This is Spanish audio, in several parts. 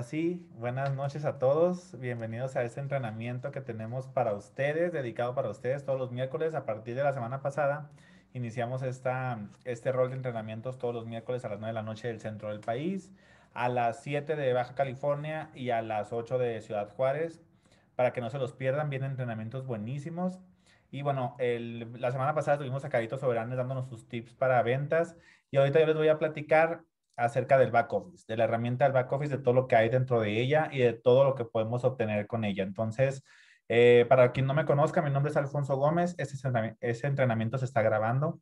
así sí, buenas noches a todos. Bienvenidos a este entrenamiento que tenemos para ustedes, dedicado para ustedes todos los miércoles. A partir de la semana pasada, iniciamos esta, este rol de entrenamientos todos los miércoles a las 9 de la noche del centro del país, a las 7 de Baja California y a las 8 de Ciudad Juárez. Para que no se los pierdan, vienen entrenamientos buenísimos. Y bueno, la semana pasada estuvimos a Carito Soberanes dándonos sus tips para ventas. Y ahorita yo les voy a platicar acerca del back office, de la herramienta del back office, de todo lo que hay dentro de ella y de todo lo que podemos obtener con ella. Entonces, eh, para quien no me conozca, mi nombre es Alfonso Gómez, ese entrenamiento se está grabando,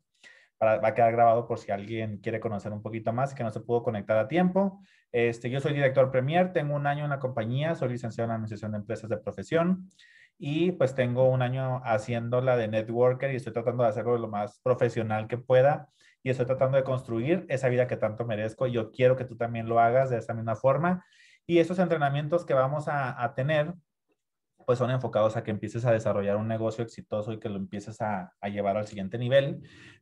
va a quedar grabado por si alguien quiere conocer un poquito más que no se pudo conectar a tiempo. Este, yo soy director Premier, tengo un año en la compañía, soy licenciado en la Administración de Empresas de Profesión y pues tengo un año haciéndola de networker y estoy tratando de hacerlo lo más profesional que pueda y estoy tratando de construir esa vida que tanto merezco. y Yo quiero que tú también lo hagas de esa misma forma. Y esos entrenamientos que vamos a, tener, pues son enfocados a que empieces a desarrollar un negocio exitoso y que lo empieces a, llevar al siguiente nivel.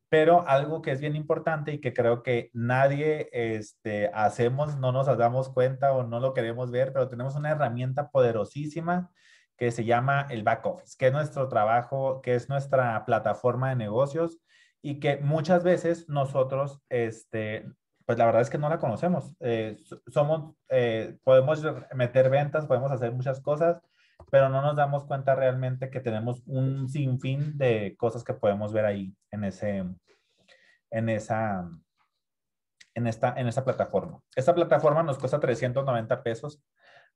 Pero algo que es bien importante y que creo que nadie este, hacemos, no nos damos cuenta o no lo queremos ver, pero tenemos una herramienta poderosísima que se llama el back office, que es nuestro trabajo, que es nuestra plataforma de negocios, y que muchas veces nosotros, este, pues la verdad es que no la conocemos. Eh, somos, eh, podemos meter ventas, podemos hacer muchas cosas, pero no nos damos cuenta realmente que tenemos un sinfín de cosas que podemos ver ahí en ese, en esa, en esta, en plataforma. Esta plataforma nos cuesta 390 pesos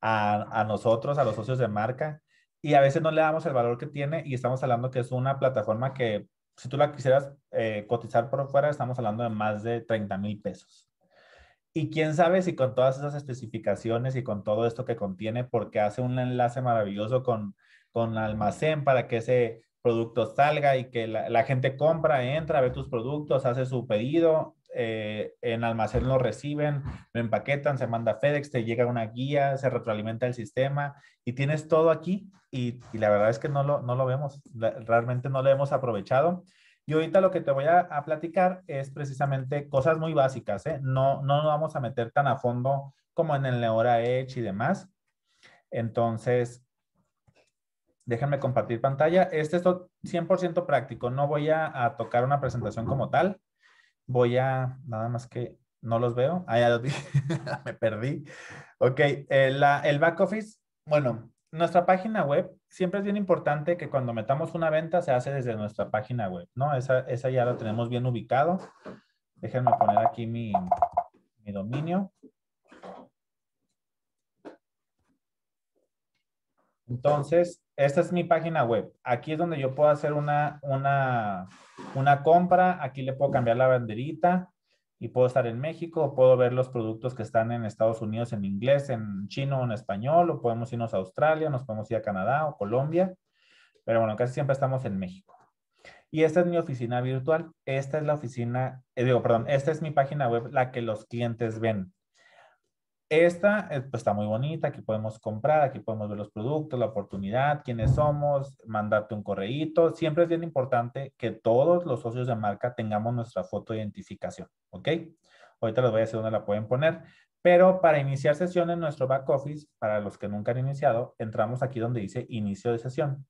a, a nosotros, a los socios de marca, y a veces no le damos el valor que tiene y estamos hablando que es una plataforma que si tú la quisieras eh, cotizar por fuera, estamos hablando de más de 30 mil pesos. Y quién sabe si con todas esas especificaciones y con todo esto que contiene, porque hace un enlace maravilloso con, con almacén para que ese producto salga y que la, la gente compra, entra, ve tus productos, hace su pedido eh, en almacén lo reciben, lo empaquetan, se manda FedEx, te llega una guía, se retroalimenta el sistema y tienes todo aquí y, la verdad es que no lo, vemos, realmente no lo hemos aprovechado. Y ahorita lo que te voy a, platicar es precisamente cosas muy básicas, ¿eh? no, no nos vamos a meter tan a fondo como en el Neora Edge y demás. Entonces, déjenme compartir pantalla. Este es 100% práctico, no voy a tocar una presentación como tal voy a, nada más que no los veo, ah, ya los vi, me perdí. Ok, eh, el back office, bueno, nuestra página web, siempre es bien importante que cuando metamos una venta se hace desde nuestra página web, ¿no? Esa, ya la tenemos bien ubicado. Déjenme poner aquí mi, mi dominio. Entonces, esta es mi página web. Aquí es donde yo puedo hacer una, una, compra. Aquí le puedo cambiar la banderita y puedo estar en México. Puedo ver los productos que están en Estados Unidos en inglés, en chino en español. O podemos irnos a Australia, nos podemos ir a Canadá o Colombia. Pero bueno, casi siempre estamos en México. Y esta es mi oficina virtual. Esta es la oficina, eh, digo, perdón, esta es mi página web, la que los clientes ven. Esta eh, pues, está muy bonita, aquí podemos comprar, aquí podemos ver los productos, la oportunidad, quiénes somos, mandarte un correíto. Siempre es bien importante que todos los socios de marca tengamos nuestra foto de identificación, ¿ok? Ahorita les voy a decir dónde la pueden poner, pero para iniciar sesión en nuestro back office, para los que nunca han iniciado, entramos aquí donde dice inicio de sesión.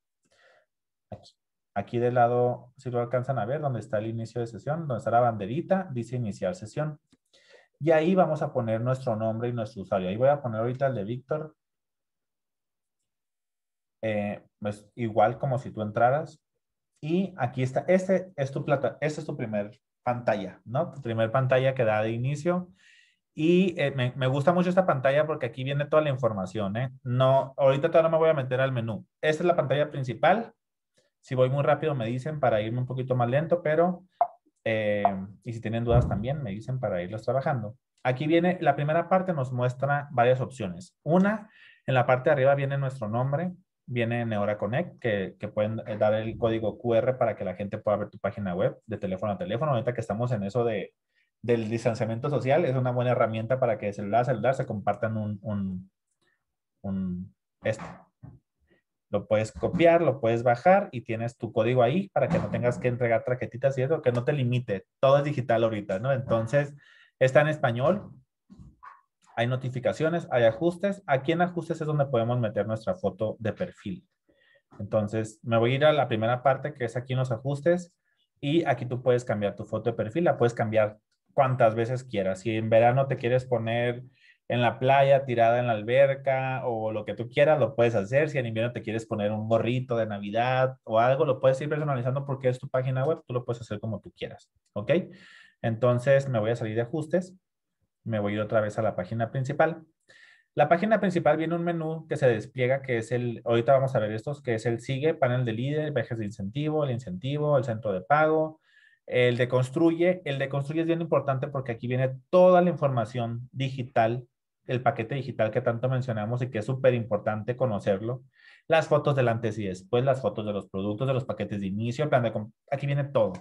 Aquí, aquí del lado, si lo alcanzan a ver, donde está el inicio de sesión, donde está la banderita, dice iniciar sesión y ahí vamos a poner nuestro nombre y nuestro usuario. Ahí voy a poner ahorita el de Víctor. Eh, pues, igual como si tú entraras. Y aquí está, este es tu plata, este es tu primer pantalla, ¿no? Tu primer pantalla que da de inicio. Y eh, me, me, gusta mucho esta pantalla porque aquí viene toda la información, ¿eh? No, ahorita todavía no me voy a meter al menú. Esta es la pantalla principal. Si voy muy rápido me dicen para irme un poquito más lento, pero eh, y si tienen dudas también, me dicen para irlos trabajando. Aquí viene, la primera parte nos muestra varias opciones. Una, en la parte de arriba viene nuestro nombre, viene Neora Connect, que, que, pueden eh, dar el código QR para que la gente pueda ver tu página web de teléfono a teléfono. Ahorita que estamos en eso de, del distanciamiento social, es una buena herramienta para que de celular a celular se compartan un, un, un lo puedes copiar, lo puedes bajar y tienes tu código ahí para que no tengas que entregar tarjetitas y eso, que no te limite. Todo es digital ahorita, ¿no? Entonces, está en español. Hay notificaciones, hay ajustes. Aquí en ajustes es donde podemos meter nuestra foto de perfil. Entonces, me voy a ir a la primera parte que es aquí en los ajustes y aquí tú puedes cambiar tu foto de perfil, la puedes cambiar cuantas veces quieras. Si en verano te quieres poner en la playa, tirada en la alberca o lo que tú quieras, lo puedes hacer. Si en invierno te quieres poner un gorrito de Navidad o algo, lo puedes ir personalizando porque es tu página web, tú lo puedes hacer como tú quieras, ¿ok? Entonces me voy a salir de ajustes, me voy a ir otra vez a la página principal. La página principal viene un menú que se despliega, que es el, ahorita vamos a ver estos, que es el sigue, panel de líder, viajes de incentivo, el incentivo, el centro de pago, el de construye. El de construye es bien importante porque aquí viene toda la información digital el paquete digital que tanto mencionamos y que es súper importante conocerlo. Las fotos del antes y después, las fotos de los productos, de los paquetes de inicio, plan de aquí viene todo.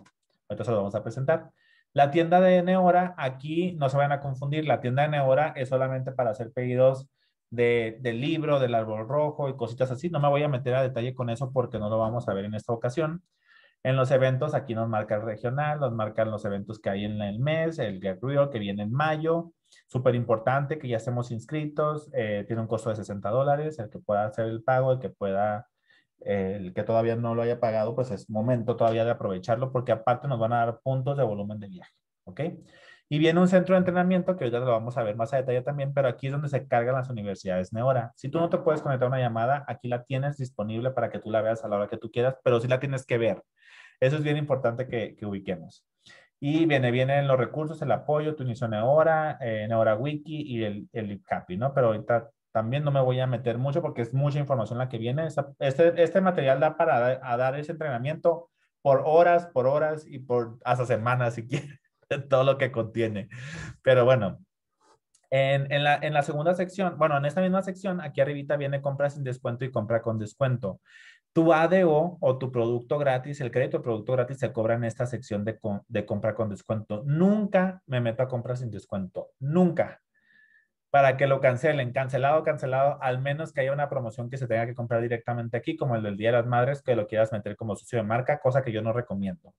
Entonces lo vamos a presentar. La tienda de Neora, aquí no se van a confundir, la tienda de Neora es solamente para hacer pedidos de, del libro, del árbol rojo y cositas así. No me voy a meter a detalle con eso porque no lo vamos a ver en esta ocasión. En los eventos, aquí nos marca el regional, nos marcan los eventos que hay en el mes, el Get que viene en mayo, súper importante que ya estemos inscritos, eh, tiene un costo de 60 dólares, el que pueda hacer el pago, el que pueda, el que todavía no lo haya pagado, pues es momento todavía de aprovecharlo porque aparte nos van a dar puntos de volumen de viaje, ¿ok? Y viene un centro de entrenamiento que hoy ya lo vamos a ver más a detalle también, pero aquí es donde se cargan las universidades Neora. Si tú no te puedes conectar a una llamada, aquí la tienes disponible para que tú la veas a la hora que tú quieras, pero sí la tienes que ver. Eso es bien importante que, que ubiquemos. Y viene, vienen los recursos, el apoyo, Tunisión ahora, eh, Neora Wiki y el, el ¿no? Pero ahorita también no me voy a meter mucho porque es mucha información la que viene. Este, este, material da para a dar ese entrenamiento por horas, por horas y por hasta semanas si quieren, todo lo que contiene. Pero bueno, en, la, en, la, segunda sección, bueno, en esta misma sección, aquí arribita viene compra sin descuento y compra con descuento. Tu ADO o tu producto gratis, el crédito de producto gratis se cobra en esta sección de, compra con descuento. Nunca me meto a compra sin descuento. Nunca para que lo cancelen. Cancelado, cancelado, al menos que haya una promoción que se tenga que comprar directamente aquí, como el del Día de las Madres, que lo quieras meter como socio de marca, cosa que yo no recomiendo.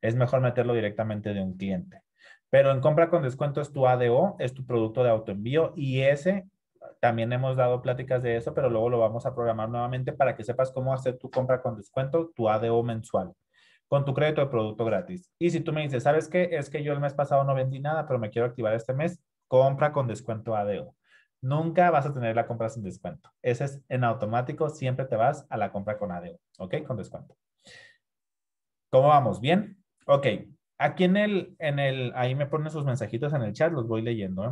Es mejor meterlo directamente de un cliente. Pero en compra con descuento es tu ADO, es tu producto de autoenvío y ese también hemos dado pláticas de eso, pero luego lo vamos a programar nuevamente para que sepas cómo hacer tu compra con descuento, tu ADO mensual, con tu crédito de producto gratis. Y si tú me dices, ¿sabes qué? Es que yo el mes pasado no vendí nada, pero me quiero activar este mes, compra con descuento ADO. Nunca vas a tener la compra sin descuento. Ese es en automático, siempre te vas a la compra con ADO, ¿ok? Con descuento. ¿Cómo vamos? ¿Bien? Ok. Aquí en el, en el, ahí me ponen sus mensajitos en el chat, los voy leyendo. ¿eh?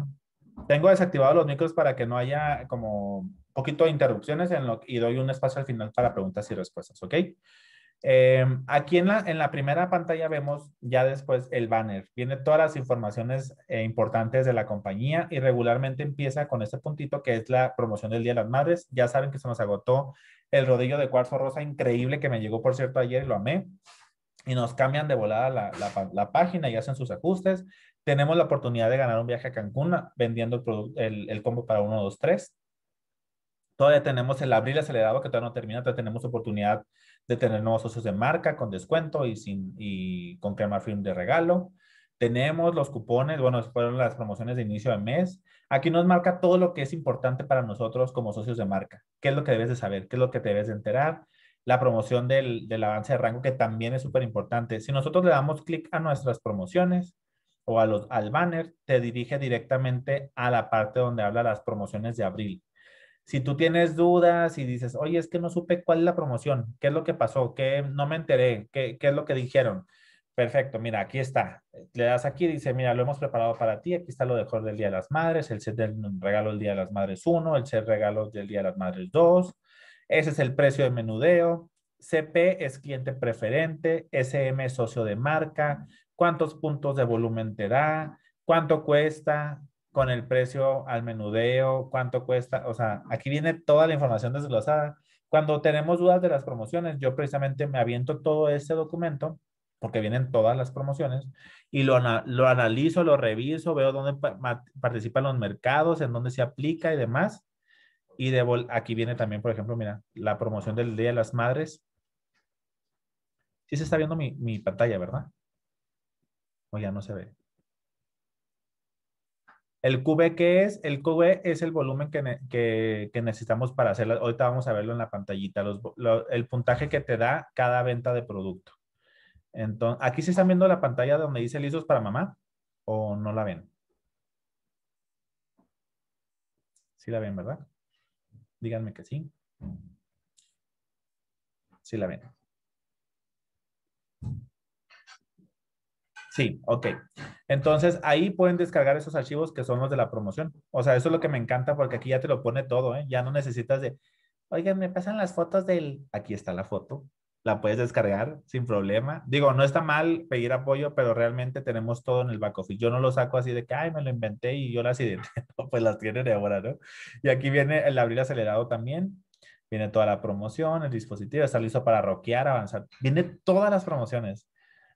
Tengo desactivados los micros para que no haya como poquito de interrupciones en lo, y doy un espacio al final para preguntas y respuestas, ¿ok? Em, aquí en la, en la, primera pantalla vemos ya después el banner. Viene todas las informaciones eh, importantes de la compañía y regularmente empieza con este puntito que es la promoción del Día de las Madres. Ya saben que se nos agotó el rodillo de cuarzo rosa increíble que me llegó, por cierto, ayer y lo amé. Y nos cambian de volada la, la, la página y hacen sus ajustes tenemos la oportunidad de ganar un viaje a Cancún ah, vendiendo el, combo para 1, 2, 3. Todavía tenemos el abril acelerado que todavía no termina, todavía tenemos oportunidad de tener nuevos socios de marca con descuento y, sin, y con crema film de regalo. Tenemos los cupones, bueno, fueron las promociones de inicio de mes. Aquí nos marca todo lo que es importante para nosotros como socios de marca. ¿Qué es lo que debes de saber? ¿Qué es lo que debes de enterar? La promoción del, del avance de rango, que también es súper importante. Si nosotros le damos clic a nuestras promociones, o al banner, te dirige directamente a la parte donde habla las promociones de abril. Si tú tienes dudas y dices, oye, es que no supe cuál es la promoción, qué es lo que pasó, qué no me enteré, qué, es lo que dijeron. Perfecto, mira, aquí está. Le das aquí, dice, mira, lo hemos preparado para ti. Aquí está lo mejor del Día de las Madres, el set del regalo del Día de las Madres 1, el set regalo del Día de las Madres 2. Ese es el precio de menudeo. CP es cliente preferente, SM es socio de marca, cuántos puntos de volumen te da, cuánto cuesta con el precio al menudeo, cuánto cuesta, o sea, aquí viene toda la información desglosada. Cuando tenemos dudas de las promociones, yo precisamente me aviento todo este documento porque vienen todas las promociones, y lo, analizo, lo reviso, veo dónde participan los mercados, en dónde se aplica y demás. Y de aquí viene también, por ejemplo, mira, la promoción del Día de las Madres. Sí se está viendo mi, mi pantalla, ¿verdad? ya no se ve. ¿El QB qué es? El QB es el volumen que, necesitamos para hacerla, Ahorita vamos a verlo en la pantallita. el puntaje que te da cada venta de producto. Entonces, ¿aquí se están viendo la pantalla donde dice listos para mamá? ¿O no la ven? Sí la ven, ¿verdad? Díganme que sí. Sí la ven. Sí, ok. Entonces ahí pueden descargar esos archivos que son los de la promoción. O sea, eso es lo que me encanta porque aquí ya te lo pone todo, ¿eh? Ya no necesitas de, oigan, me pasan las fotos del, aquí está la foto, la puedes descargar sin problema. Digo, no está mal pedir apoyo, pero realmente tenemos todo en el back office. Yo no lo saco así de que, ay, me lo inventé y yo las accidenté. pues las tienen ahora, ¿no? Y aquí viene el abrir acelerado también. Viene toda la promoción, el dispositivo, está listo para rockear, avanzar. Viene todas las promociones.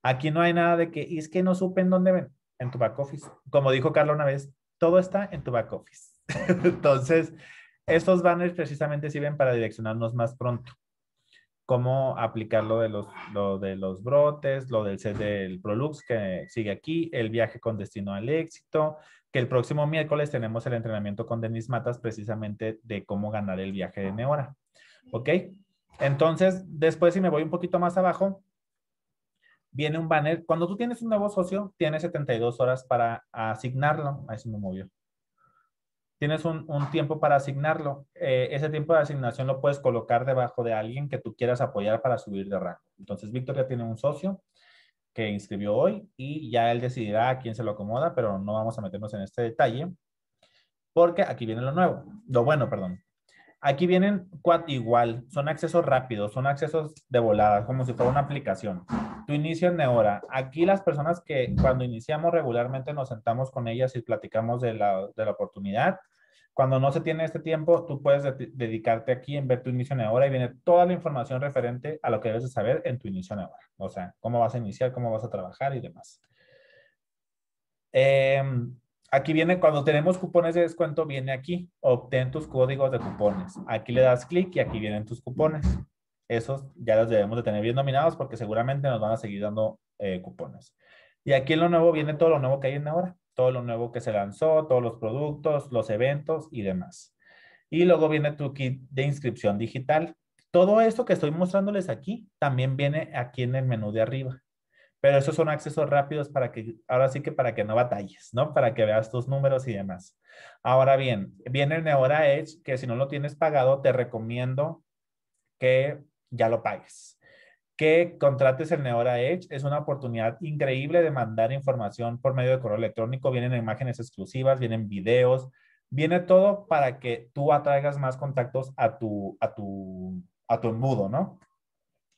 Aquí no hay nada de que, es que no supe en dónde ven, en tu back office. Como dijo Carlos una vez, todo está en tu back office. Entonces, estos banners precisamente sirven para direccionarnos más pronto. Cómo aplicar de los, lo de los brotes, lo del set del Prolux que sigue aquí, el viaje con destino al éxito, que el próximo miércoles tenemos el entrenamiento con Denis Matas precisamente de cómo ganar el viaje de Neora. ¿Ok? Entonces, después si me voy un poquito más abajo, viene un banner. Cuando tú tienes un nuevo socio, tienes 72 horas para asignarlo. Ahí se me movió. Tienes un, tiempo para asignarlo. Eh, ese tiempo de asignación lo puedes colocar debajo de alguien que tú quieras apoyar para subir de rango. Entonces, Víctor ya tiene un socio que inscribió hoy y ya él decidirá a quién se lo acomoda, pero no vamos a meternos en este detalle porque aquí viene lo nuevo, lo bueno, perdón. Aquí vienen igual, son accesos rápidos, son accesos de volada, como si fuera una aplicación. Tu inicio en Neora. Aquí las personas que cuando iniciamos regularmente nos sentamos con ellas y platicamos de la, oportunidad. Cuando no se tiene este tiempo, tú puedes dedicarte aquí en ver tu inicio en Neora y viene toda la información referente a lo que debes de saber en tu inicio en Neora. O sea, cómo vas a iniciar, cómo vas a trabajar y demás. Em, aquí viene, cuando tenemos cupones de descuento, viene aquí, obtén tus códigos de cupones. Aquí le das clic y aquí vienen tus cupones esos ya los debemos de tener bien nominados porque seguramente nos van a seguir dando eh, cupones. Y aquí en lo nuevo viene todo lo nuevo que hay en ahora, todo lo nuevo que se lanzó, todos los productos, los eventos y demás. Y luego viene tu kit de inscripción digital. Todo esto que estoy mostrándoles aquí también viene aquí en el menú de arriba. Pero esos son accesos rápidos para que, ahora sí que para que no batalles, ¿no? Para que veas tus números y demás. Ahora bien, viene Neora Edge, que si no lo tienes pagado, te recomiendo que ya lo pagues. Que contrates el Neora Edge es una oportunidad increíble de mandar información por medio de correo electrónico. Vienen imágenes exclusivas, vienen videos, viene todo para que tú atraigas más contactos a tu, a tu, a tu embudo, ¿no?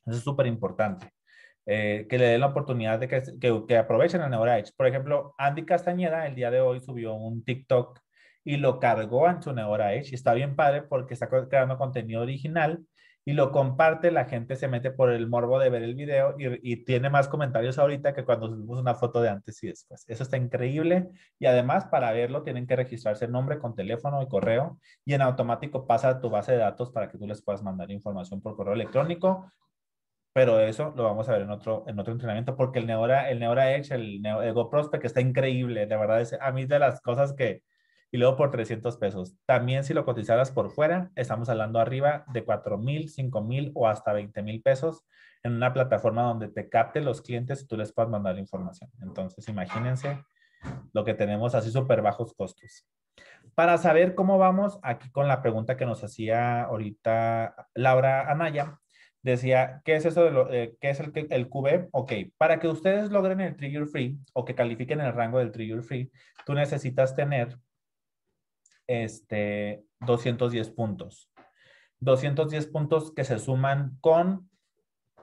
Eso es súper importante. Eh, que le den la oportunidad de que, que, aprovechen el Neora Edge. Por ejemplo, Andy Castañeda el día de hoy subió un TikTok y lo cargó en su Neora Edge. Y está bien padre porque está creando contenido original y lo comparte, la gente se mete por el morbo de ver el video y, tiene más comentarios ahorita que cuando subimos una foto de antes y después. Eso está increíble y además para verlo tienen que registrarse el nombre con teléfono y correo y en automático pasa a tu base de datos para que tú les puedas mandar información por correo electrónico. Pero eso lo vamos a ver en otro, en otro entrenamiento porque el Neora, el Neora Edge, el, Neo, el que está increíble. De verdad, es a mí de las cosas que, y luego por 300 pesos. También si lo cotizaras por fuera, estamos hablando arriba de 4 mil, 5 mil o hasta 20 mil pesos en una plataforma donde te capten los clientes y tú les puedas mandar información. Entonces, imagínense lo que tenemos así súper bajos costos. Para saber cómo vamos, aquí con la pregunta que nos hacía ahorita Laura Anaya, decía, ¿qué es eso de lo, eh, qué es el, el QB? Ok, para que ustedes logren el trigger free o que califiquen el rango del trigger free, tú necesitas tener este, 210 puntos. 210 puntos que se suman con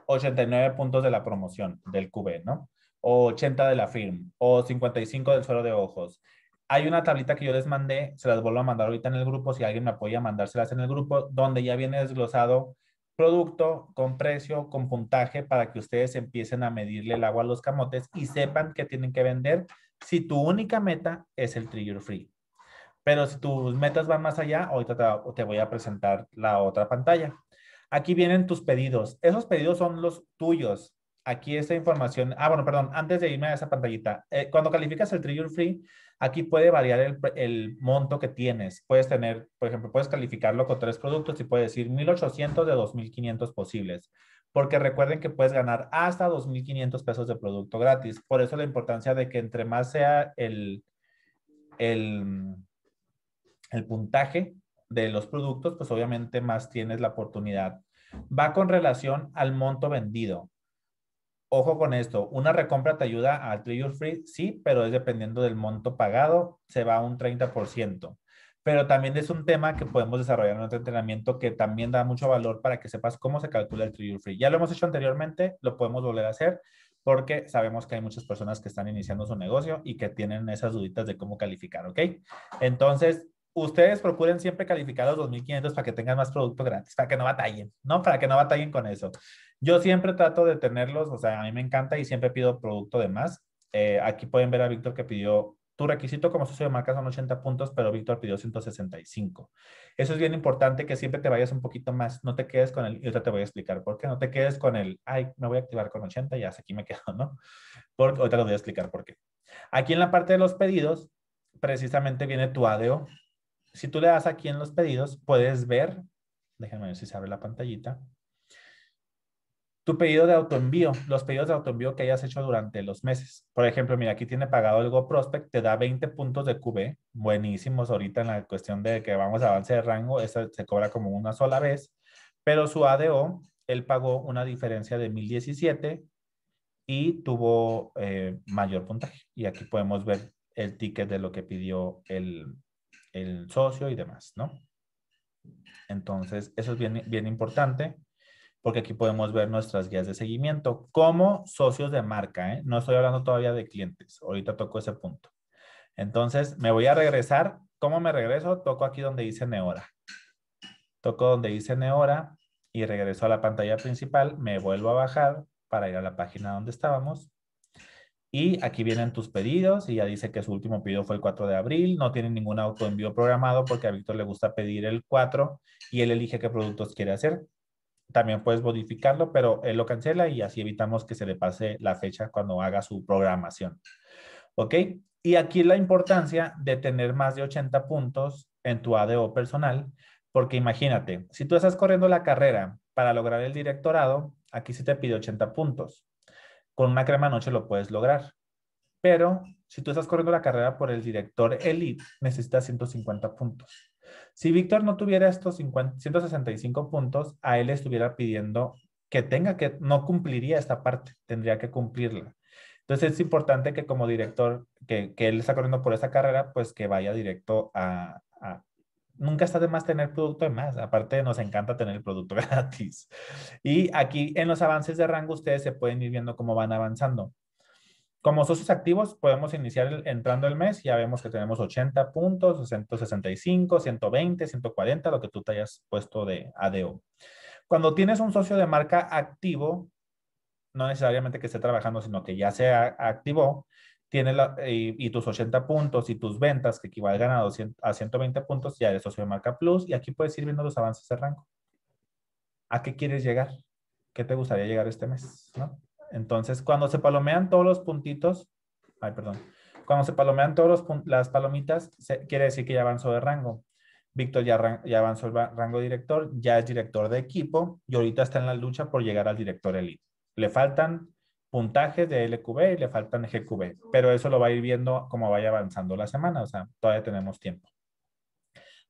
89 puntos de la promoción del QB, ¿no? O 80 de la firm, o 55 del suelo de ojos. Hay una tablita que yo les mandé, se las vuelvo a mandar ahorita en el grupo, si alguien me apoya, mandárselas en el grupo, donde ya viene desglosado producto con precio, con puntaje, para que ustedes empiecen a medirle el agua a los camotes y sepan qué tienen que vender si tu única meta es el trigger free. Pero si tus metas van más allá, ahorita te, voy a presentar la otra pantalla. Aquí vienen tus pedidos. Esos pedidos son los tuyos. Aquí esta información. Ah, bueno, perdón, antes de irme a esa pantallita. Eh, cuando calificas el Trigger Free, aquí puede variar el, monto que tienes. Puedes tener, por ejemplo, puedes calificarlo con tres productos y puedes decir 1,800 de 2,500 posibles. Porque recuerden que puedes ganar hasta 2,500 pesos de producto gratis. Por eso la importancia de que entre más sea el, el el puntaje de los productos, pues obviamente más tienes la oportunidad. Va con relación al monto vendido. Ojo con esto, una recompra te ayuda al Trigger Free, sí, pero es dependiendo del monto pagado, se va a un 30%. Pero también es un tema que podemos desarrollar en otro entrenamiento que también da mucho valor para que sepas cómo se calcula el Trigger Free. Ya lo hemos hecho anteriormente, lo podemos volver a hacer porque sabemos que hay muchas personas que están iniciando su negocio y que tienen esas duditas de cómo calificar, ¿ok? Entonces, ustedes procuren siempre calificar los 2500 para que tengan más productos gratis, para que no batallen, ¿no? Para que no batallen con eso. Yo siempre trato de tenerlos, o sea, a mí me encanta y siempre pido producto de más. Eh, aquí pueden ver a Víctor que pidió, tu requisito como socio de marca son 80 puntos, pero Víctor pidió 165. Eso es bien importante que siempre te vayas un poquito más, no te quedes con el, y ahorita te voy a explicar por qué, no te quedes con el, ay, me voy a activar con 80 y aquí me quedo, ¿no? Porque, ahorita lo voy a explicar por qué. Aquí en la parte de los pedidos, precisamente viene tu ADO, si tú le das aquí en los pedidos, puedes ver, déjenme ver si se abre la pantallita, tu pedido de autoenvío, los pedidos de autoenvío que hayas hecho durante los meses. Por ejemplo, mira, aquí tiene pagado el GoProspect, te da 20 puntos de QB, buenísimos ahorita en la cuestión de que vamos a avance de rango, esa se cobra como una sola vez, pero su ADO, él pagó una diferencia de 1017 y tuvo eh, mayor puntaje. Y aquí podemos ver el ticket de lo que pidió el, el socio y demás, ¿no? Entonces, eso es bien, bien importante porque aquí podemos ver nuestras guías de seguimiento como socios de marca. ¿eh? No estoy hablando todavía de clientes. Ahorita toco ese punto. Entonces, me voy a regresar. ¿Cómo me regreso? Toco aquí donde dice Neora. Toco donde dice Neora y regreso a la pantalla principal. Me vuelvo a bajar para ir a la página donde estábamos. Y aquí vienen tus pedidos y ya dice que su último pedido fue el 4 de abril. No tiene ningún autoenvío programado porque a Víctor le gusta pedir el 4 y él elige qué productos quiere hacer. También puedes modificarlo, pero él lo cancela y así evitamos que se le pase la fecha cuando haga su programación. ¿Ok? Y aquí la importancia de tener más de 80 puntos en tu ADO personal, porque imagínate, si tú estás corriendo la carrera para lograr el directorado, aquí se te pide 80 puntos con una crema noche lo puedes lograr. Pero si tú estás corriendo la carrera por el director elite, necesitas 150 puntos. Si Víctor no tuviera estos 165 puntos, a él estuviera pidiendo que tenga que, no cumpliría esta parte, tendría que cumplirla. Entonces es importante que como director, que, él está corriendo por esa carrera, pues que vaya directo a, nunca está de más tener producto de más. Aparte, nos encanta tener el producto gratis. Y aquí en los avances de rango, ustedes se pueden ir viendo cómo van avanzando. Como socios activos, podemos iniciar entrando el mes. Ya vemos que tenemos 80 puntos, 165, 120, 140, lo que tú te hayas puesto de ADO. Cuando tienes un socio de marca activo, no necesariamente que esté trabajando, sino que ya se activó, tiene la, eh, y, tus 80 puntos y tus ventas que equivalgan a, a 120 puntos, ya eres socio de marca plus y aquí puedes ir viendo los avances de rango. ¿A qué quieres llegar? ¿Qué te gustaría llegar este mes? Entonces, cuando se palomean todos los puntitos, ay, perdón, cuando se palomean todas las palomitas, quiere decir que ya avanzó de rango. Víctor ya, ya, avanzó el rango director, ya es director de equipo y ahorita está en la lucha por llegar al director elite. Le faltan puntajes de LQB y le faltan GQB, pero eso lo va a ir viendo como vaya avanzando la semana, o sea, todavía tenemos tiempo.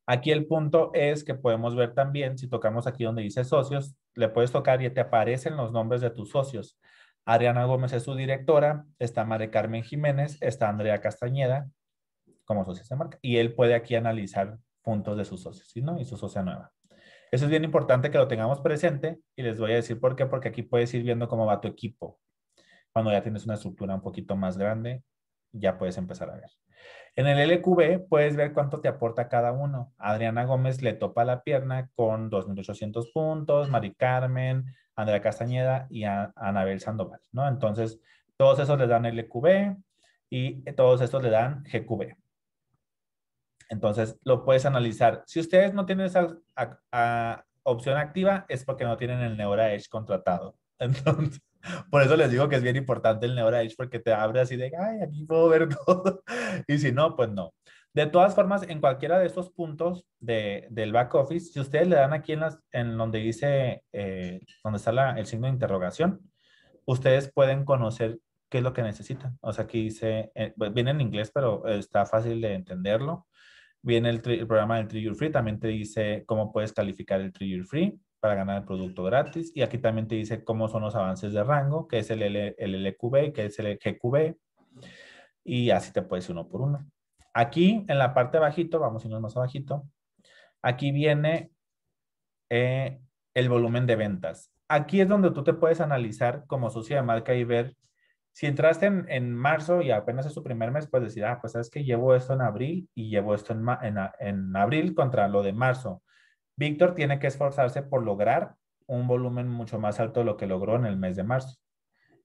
Aquí el punto es que podemos ver también, si tocamos aquí donde dice socios, le puedes tocar y te aparecen los nombres de tus socios. Adriana Gómez es su directora, está Mare Carmen Jiménez, está Andrea Castañeda como socio de marca, y él puede aquí analizar puntos de sus socios ¿sí, no? y su socia nueva. Eso es bien importante que lo tengamos presente y les voy a decir por qué, porque aquí puedes ir viendo cómo va tu equipo. Cuando ya tienes una estructura un poquito más grande, ya puedes empezar a ver. En el LQB puedes ver cuánto te aporta cada uno. Adriana Gómez le topa la pierna con 2.800 puntos, Mari Carmen, Andrea Castañeda y Anabel Sandoval, ¿no? Entonces, todos esos le dan LQB y eh, todos estos le dan GQB. Entonces, lo puedes analizar. Si ustedes no tienen esa opción activa, es porque no tienen el Neura Edge contratado. Entonces, por eso les digo que es bien importante el NeuroEdge porque te abre así de, ay, aquí puedo ver todo. Y si no, pues no. De todas formas, en cualquiera de estos puntos de, del back office, si ustedes le dan aquí en, en donde dice, eh, donde está el signo de interrogación, ustedes pueden conocer qué es lo que necesitan. O sea, aquí dice, eh, pues viene en inglés, pero está fácil de entenderlo. Viene el, programa del Trigger Free, también te dice cómo puedes calificar el trigger Free para ganar el producto gratis. Y aquí también te dice cómo son los avances de rango, que es el, LQB, que es el GQB. Y así te puedes uno por uno. Aquí en la parte bajito, vamos a irnos más abajito. Aquí viene eh, el volumen de ventas. Aquí es donde tú te puedes analizar como socio de marca y ver si entraste en, marzo y apenas es su primer mes, puedes decir, ah, pues sabes que llevo esto en abril y llevo esto en, abril contra lo de marzo. Víctor tiene que esforzarse por lograr un volumen mucho más alto de lo que logró en el mes de marzo.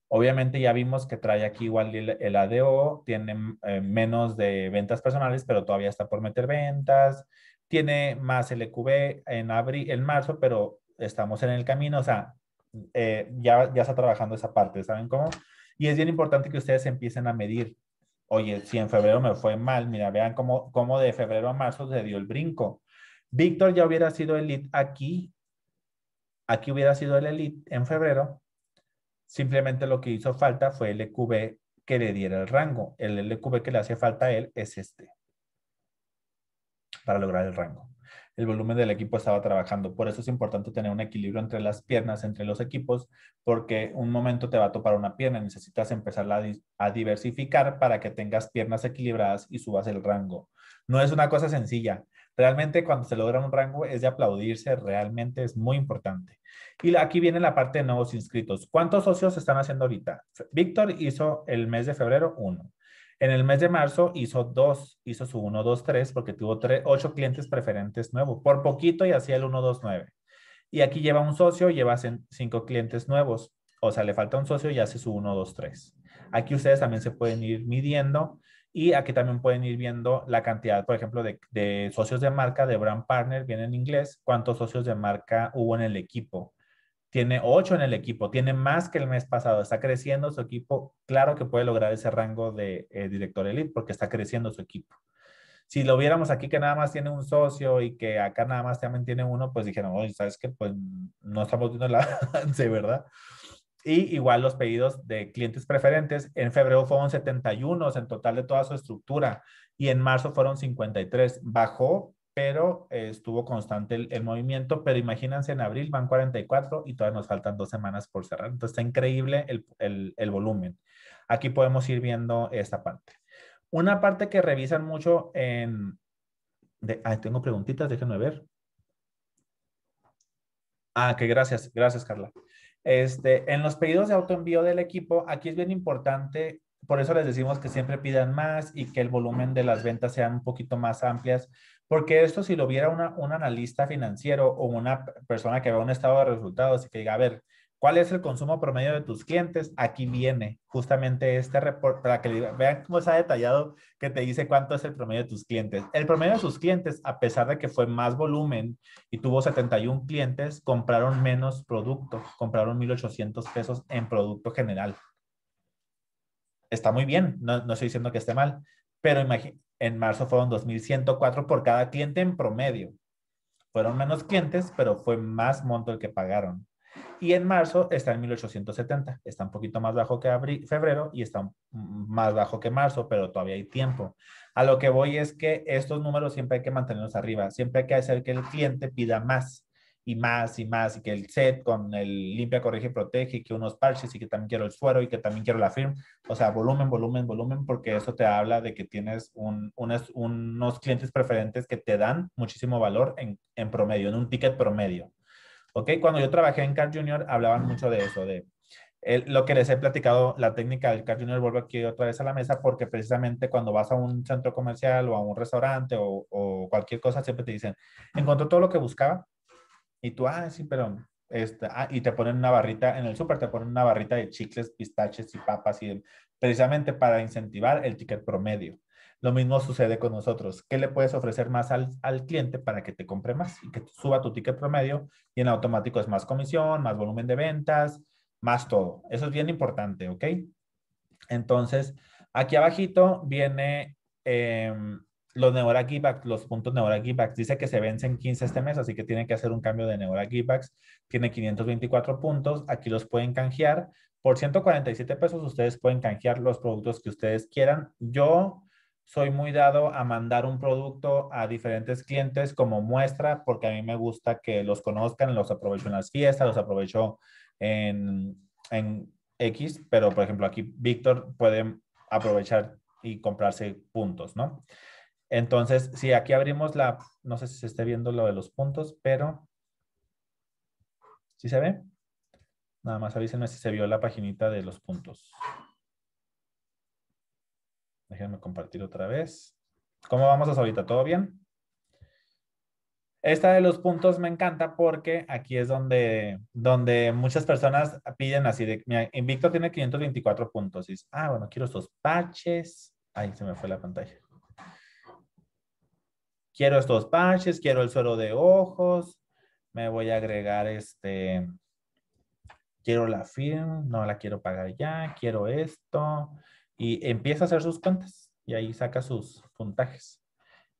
Obviamente ya vimos que trae aquí igual el, ADO, tiene eh, menos de ventas personales, pero todavía está por meter ventas, tiene más LQB e en abril, en marzo, pero estamos en el camino, o sea, eh, ya, está trabajando esa parte, ¿saben cómo? Y es bien importante que ustedes empiecen a medir, oye, si en febrero me fue mal, mira, vean cómo, cómo de febrero a marzo se dio el brinco Víctor ya hubiera sido elite aquí, aquí hubiera sido el elite en febrero. Simplemente lo que hizo falta fue el LQB e que le diera el rango. El LQB que le hace falta a él es este, para lograr el rango. El volumen del equipo estaba trabajando. Por eso es importante tener un equilibrio entre las piernas, entre los equipos, porque un momento te va a topar una pierna. Necesitas empezar a, a diversificar para que tengas piernas equilibradas y subas el rango. No es una cosa sencilla. Realmente cuando se logra un rango es de aplaudirse, realmente es muy importante. Y aquí viene la parte de nuevos inscritos. ¿Cuántos socios están haciendo ahorita? Víctor hizo el mes de febrero uno. En el mes de marzo hizo dos, hizo su 1, 2, 3, porque tuvo ocho clientes preferentes nuevos, por poquito y hacía el 1, dos, 9. Y aquí lleva un socio, lleva cinco clientes nuevos, o sea, le falta un socio y hace su 1, dos, 3. Aquí ustedes también se pueden ir midiendo y aquí también pueden ir viendo la cantidad, por ejemplo, de, socios de marca, de brand partner, viene en inglés, cuántos socios de marca hubo en el equipo. Tiene ocho en el equipo, tiene más que el mes pasado, está creciendo su equipo. Claro que puede lograr ese rango de eh, director elite porque está creciendo su equipo. Si lo viéramos aquí que nada más tiene un socio y que acá nada más también tiene uno, pues dijeron, oye, ¿sabes qué? Pues no estamos viendo la avance, ¿verdad? Y igual los pedidos de clientes preferentes. En febrero fueron 71 en total de toda su estructura y en marzo fueron 53. Bajó, pero estuvo constante el, movimiento. Pero imagínense, en abril van 44 y todavía nos faltan dos semanas por cerrar. Entonces está increíble el, el, volumen. Aquí podemos ir viendo esta parte. Una parte que revisan mucho en... De, ah, tengo preguntitas, déjenme ver. Ah, que gracias, gracias Carla. Este, en los pedidos de autoenvío del equipo, aquí es bien importante, por eso les decimos que siempre pidan más y que el volumen de las ventas sean un poquito más amplias, porque esto si lo viera un analista financiero o una persona que vea un estado de resultados y que diga, a ver, ¿Cuál es el consumo promedio de tus clientes? Aquí viene justamente este reporte para que vean cómo está detallado que te dice cuánto es el promedio de tus clientes. El promedio de sus clientes, a pesar de que fue más volumen y tuvo 71 clientes, compraron menos producto, compraron 1,800 pesos en producto general. Está muy bien, no, no estoy diciendo que esté mal, pero en marzo fueron 2,104 por cada cliente en promedio. Fueron menos clientes, pero fue más monto el que pagaron. Y en marzo está en 1870, está un poquito más bajo que febrero y está más bajo que marzo, pero todavía hay tiempo. A lo que voy es que estos números siempre hay que mantenerlos arriba, siempre hay que hacer que el cliente pida más y más y más, y que el set con el limpia, corrige y protege, y que unos parches, y que también quiero el suero, y que también quiero la firm. O sea, volumen, volumen, volumen, porque eso te habla de que tienes unos, clientes preferentes que te dan muchísimo valor en promedio, en un ticket promedio. ¿ok? Cuando yo trabajé en Car Junior hablaban mucho de eso, de lo que les he platicado, la técnica del Car Junior, vuelvo aquí otra vez a la mesa, porque precisamente cuando vas a un centro comercial o a un restaurante o, cualquier cosa, siempre te dicen, encontró todo lo que buscaba. Y tú, ah, sí, pero este, ah", y te ponen una barrita, en el súper te ponen una barrita de chicles, pistaches y papas, y precisamente para incentivar el ticket promedio. Lo mismo sucede con nosotros. ¿Qué le puedes ofrecer más al, cliente para que te compre más y que suba tu ticket promedio? Y en automático es más comisión, más volumen de ventas, más todo. Eso es bien importante, ¿ok? Entonces, aquí abajito viene em, los Neura Givebacks, los puntos Neura Givebacks. Dice que se vencen 15 este mes, así que tienen que hacer un cambio de Neura Givebacks. Tiene 524 puntos. Aquí los pueden canjear. Por 147 pesos ustedes pueden canjear los productos que ustedes quieran. Yo soy muy dado a mandar un producto a diferentes clientes como muestra, porque a mí me gusta que los conozcan, los aprovecho en las fiestas, los aprovecho en, X, pero por ejemplo aquí Víctor puede aprovechar y comprarse puntos, ¿no? Entonces, si aquí abrimos la, no sé si se esté viendo lo de los puntos, pero ¿sí se ve? Nada más avísenme si se vio la paginita de los puntos. Déjenme compartir otra vez. ¿Cómo vamos hasta ahorita? ¿Todo bien? Esta de los puntos me encanta porque aquí es donde, donde muchas personas piden así de, mira, Invicto tiene 524 puntos. ah, bueno, quiero estos patches. Ahí se me fue la pantalla. Quiero estos patches, quiero el suero de ojos. Me voy a agregar este, quiero la firma, no la quiero pagar ya, quiero esto, y empieza a hacer sus cuentas y ahí saca sus puntajes.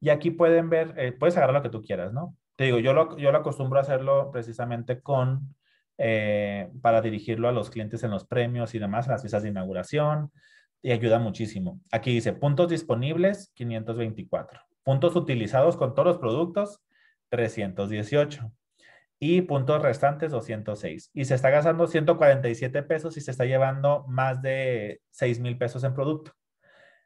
Y aquí pueden ver, eh, puedes agarrar lo que tú quieras, ¿no? Te digo, yo lo, yo lo acostumbro a hacerlo precisamente con, eh, para dirigirlo a los clientes en los premios y demás, en las fiestas de inauguración, y ayuda muchísimo. Aquí dice, puntos disponibles, 524. Puntos utilizados con todos los productos, 318 y puntos restantes 206. Y se está gastando 147 pesos y se está llevando más de 6 mil pesos en producto.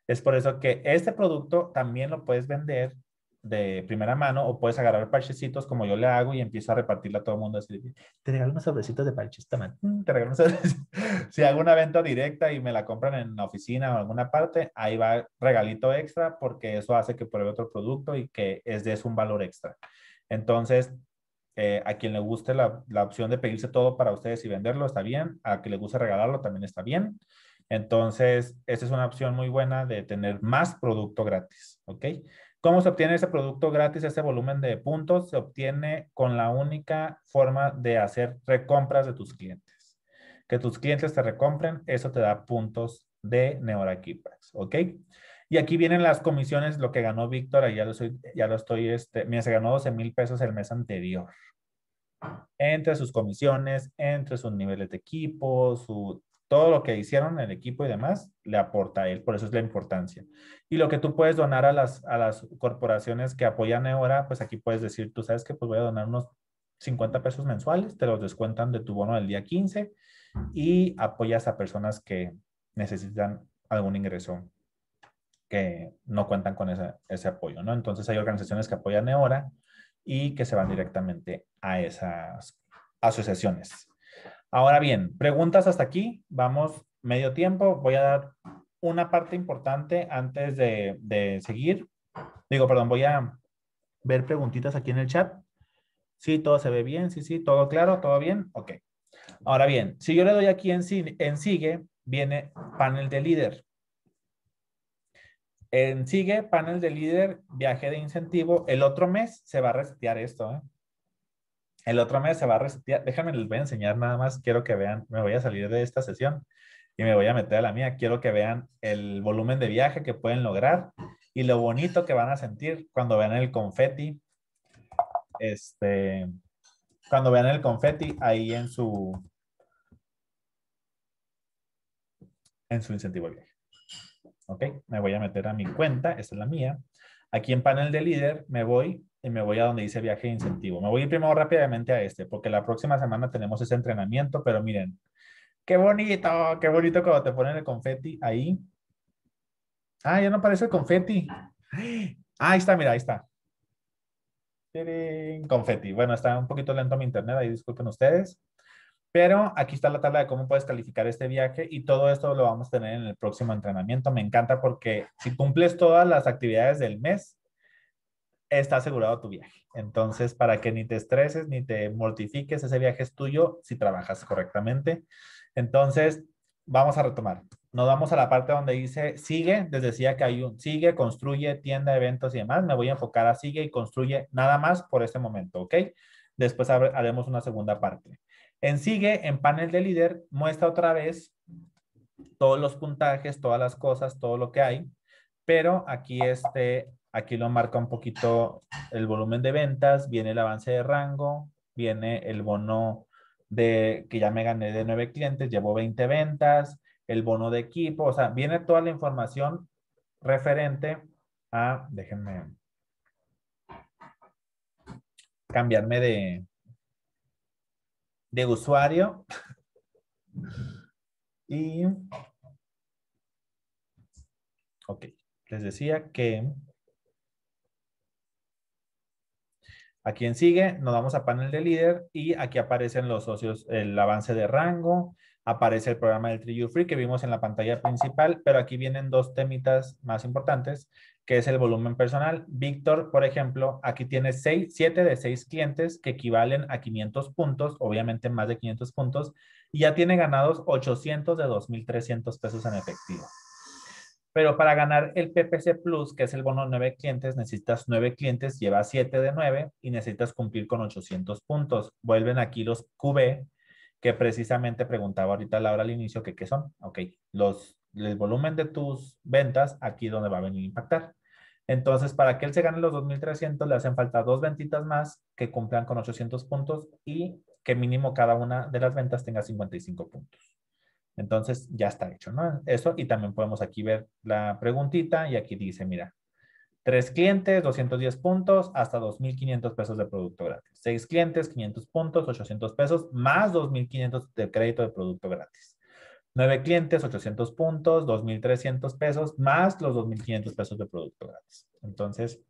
Es por eso que este producto también lo puedes vender de primera mano o puedes agarrar parchecitos como yo le hago y empiezo a repartirle a todo el mundo. te regalo unos sobrecitos de parches, mm, te regalo unos Si hago una venta directa y me la compran en la oficina o en alguna parte, ahí va regalito extra porque eso hace que pruebe otro producto y que es de es un valor extra. Entonces, eh, a quien le guste la, opción de pedirse todo para ustedes y venderlo, está bien. A quien le guste regalarlo, también está bien. Entonces, esta es una opción muy buena de tener más producto gratis, ¿ok? ¿Cómo se obtiene ese producto gratis, ese volumen de puntos? Se obtiene con la única forma de hacer recompras de tus clientes. Que tus clientes te recompren, eso te da puntos de Neora ¿ok? Y aquí vienen las comisiones, lo que ganó Víctor, ya ya lo estoy, este, mira, se ganó 12 mil pesos el mes anterior, entre sus comisiones, entre sus niveles de equipo, todo lo que hicieron el equipo y demás, le aporta a él, por eso es la importancia. Y lo que tú puedes donar a las, corporaciones que apoyan ahora, pues aquí puedes decir, tú sabes que pues voy a donar unos 50 pesos mensuales, te los descuentan de tu bono del día 15 y apoyas a personas que necesitan algún ingreso que no cuentan con ese, ese apoyo, ¿no? Entonces hay organizaciones que apoyan ahora y que se van directamente a esas asociaciones. Ahora bien, preguntas hasta aquí. Vamos medio tiempo. Voy a dar una parte importante antes de, de seguir. Digo, perdón, voy a ver preguntitas aquí en el chat. Sí, todo se ve bien. Sí, sí, todo claro, todo bien. Ok. Ahora bien, si yo le doy aquí en sigue, viene panel de líder. En sigue, panel de líder, viaje de incentivo. El otro mes se va a resetear esto. ¿eh? El otro mes se va a resetear. Déjenme, les voy a enseñar nada más. Quiero que vean, me voy a salir de esta sesión y me voy a meter a la mía. Quiero que vean el volumen de viaje que pueden lograr y lo bonito que van a sentir cuando vean el confeti. Este, cuando vean el confeti ahí en su, en su incentivo de viaje. ¿ok? Me voy a meter a mi cuenta, esta es la mía. Aquí en panel de líder me voy y me voy a donde dice viaje de incentivo. Me voy primero rápidamente a este, porque la próxima semana tenemos ese entrenamiento, pero miren, qué bonito, qué bonito cuando te ponen el confeti ahí. Ah, ya no aparece el confeti. Ah, ahí está, mira, ahí está. Confeti. Bueno, está un poquito lento mi internet, ahí disculpen ustedes. Pero aquí está la tabla de cómo puedes calificar este viaje y todo esto lo vamos a tener en el próximo entrenamiento. Me encanta porque si cumples todas las actividades del mes, está asegurado tu viaje. Entonces, para que ni te estreses ni te mortifiques, ese viaje es tuyo si trabajas correctamente. Entonces, vamos a retomar. Nos vamos a la parte donde dice sigue, les decía que hay un sigue, construye, tienda, eventos y demás. Me voy a enfocar a sigue y construye nada más por este momento, ¿ok? Después haremos una segunda parte. En sigue, en panel de líder, muestra otra vez todos los puntajes, todas las cosas, todo lo que hay, pero aquí este, aquí lo marca un poquito el volumen de ventas, viene el avance de rango, viene el bono de que ya me gané de nueve clientes, llevo 20 ventas, el bono de equipo, o sea, viene toda la información referente a, déjenme cambiarme de, de usuario. y, ok, les decía que a quien sigue, nos vamos a panel de líder y aquí aparecen los socios, el avance de rango, aparece el programa del 3U Free que vimos en la pantalla principal, pero aquí vienen dos temitas más importantes, que es el volumen personal. Víctor, por ejemplo, aquí tiene 7 de 6 clientes que equivalen a 500 puntos, obviamente más de 500 puntos, y ya tiene ganados 800 de 2.300 pesos en efectivo. Pero para ganar el PPC Plus, que es el bono nueve clientes, necesitas 9 clientes, lleva 7 de 9 y necesitas cumplir con 800 puntos. Vuelven aquí los QB, que precisamente preguntaba ahorita Laura al inicio que qué son. Ok, los, el volumen de tus ventas, aquí donde va a venir a impactar. Entonces, para que él se gane los 2.300, le hacen falta dos ventitas más que cumplan con 800 puntos y que mínimo cada una de las ventas tenga 55 puntos. Entonces, ya está hecho, ¿no? Eso, y también podemos aquí ver la preguntita y aquí dice, mira, Tres clientes, 210 puntos, hasta 2.500 pesos de producto gratis. Seis clientes, 500 puntos, 800 pesos, más 2.500 de crédito de producto gratis. Nueve clientes, 800 puntos, 2.300 pesos, más los 2.500 pesos de producto gratis. Entonces,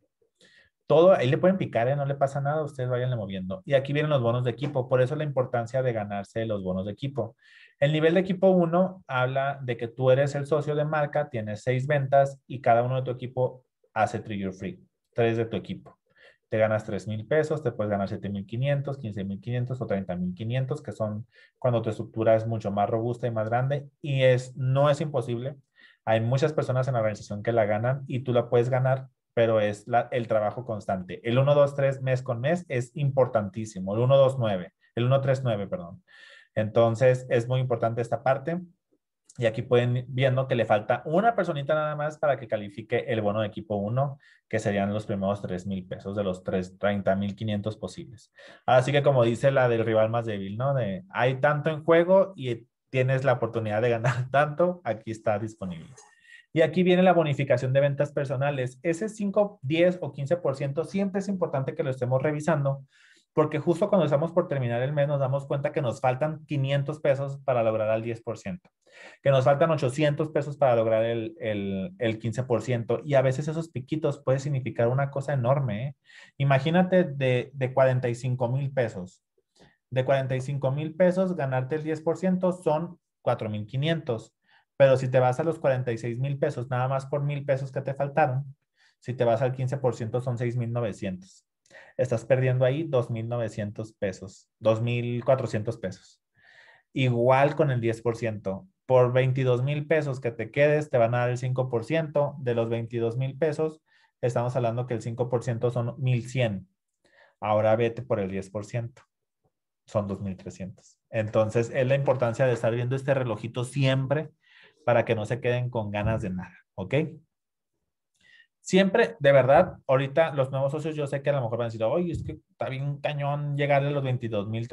todo, ahí le pueden picar, ¿eh? no le pasa nada, ustedes vayanle moviendo. Y aquí vienen los bonos de equipo, por eso la importancia de ganarse los bonos de equipo. El nivel de equipo 1 habla de que tú eres el socio de marca, tienes seis ventas y cada uno de tu equipo hace trigger free. Tres de tu equipo. Te ganas 3 mil pesos, te puedes ganar 7 mil 500, 15 mil 500 o 30 mil 500, que son cuando tu estructura es mucho más robusta y más grande. Y es, no es imposible. Hay muchas personas en la organización que la ganan y tú la puedes ganar, pero es la, el trabajo constante. El 1, 2, 3 mes con mes es importantísimo. El 1, 2, 9, el 1, 3, 9, perdón. Entonces, es muy importante esta parte. Y aquí pueden viendo que le falta una personita nada más para que califique el bono de equipo 1, que serían los primeros 3 mil pesos de los 3, 30 mil 500 posibles. Así que como dice la del rival más débil, ¿no? De, hay tanto en juego y tienes la oportunidad de ganar tanto, aquí está disponible. Y aquí viene la bonificación de ventas personales. Ese 5, 10 o 15% siempre es importante que lo estemos revisando porque justo cuando estamos por terminar el mes nos damos cuenta que nos faltan 500 pesos para lograr al 10%, que nos faltan 800 pesos para lograr el, 15%, y a veces esos piquitos pueden significar una cosa enorme. ¿eh? Imagínate de, de 45 mil pesos. De 45 mil pesos, ganarte el 10% son 4,500. Pero si te vas a los 46 mil pesos, nada más por mil pesos que te faltaron, si te vas al 15% son 6,900 estás perdiendo ahí 2.900 pesos, 2.400 pesos. Igual con el 10%. Por 22,000 mil pesos que te quedes, te van a dar el 5%. De los 22 mil pesos, estamos hablando que el 5% son 1.100. Ahora vete por el 10%. Son 2.300. Entonces, es la importancia de estar viendo este relojito siempre para que no se queden con ganas de nada. ¿Ok? Siempre, de verdad, ahorita los nuevos socios yo sé que a lo mejor van a decir, oye, es que está bien cañón llegar a los 22 mil,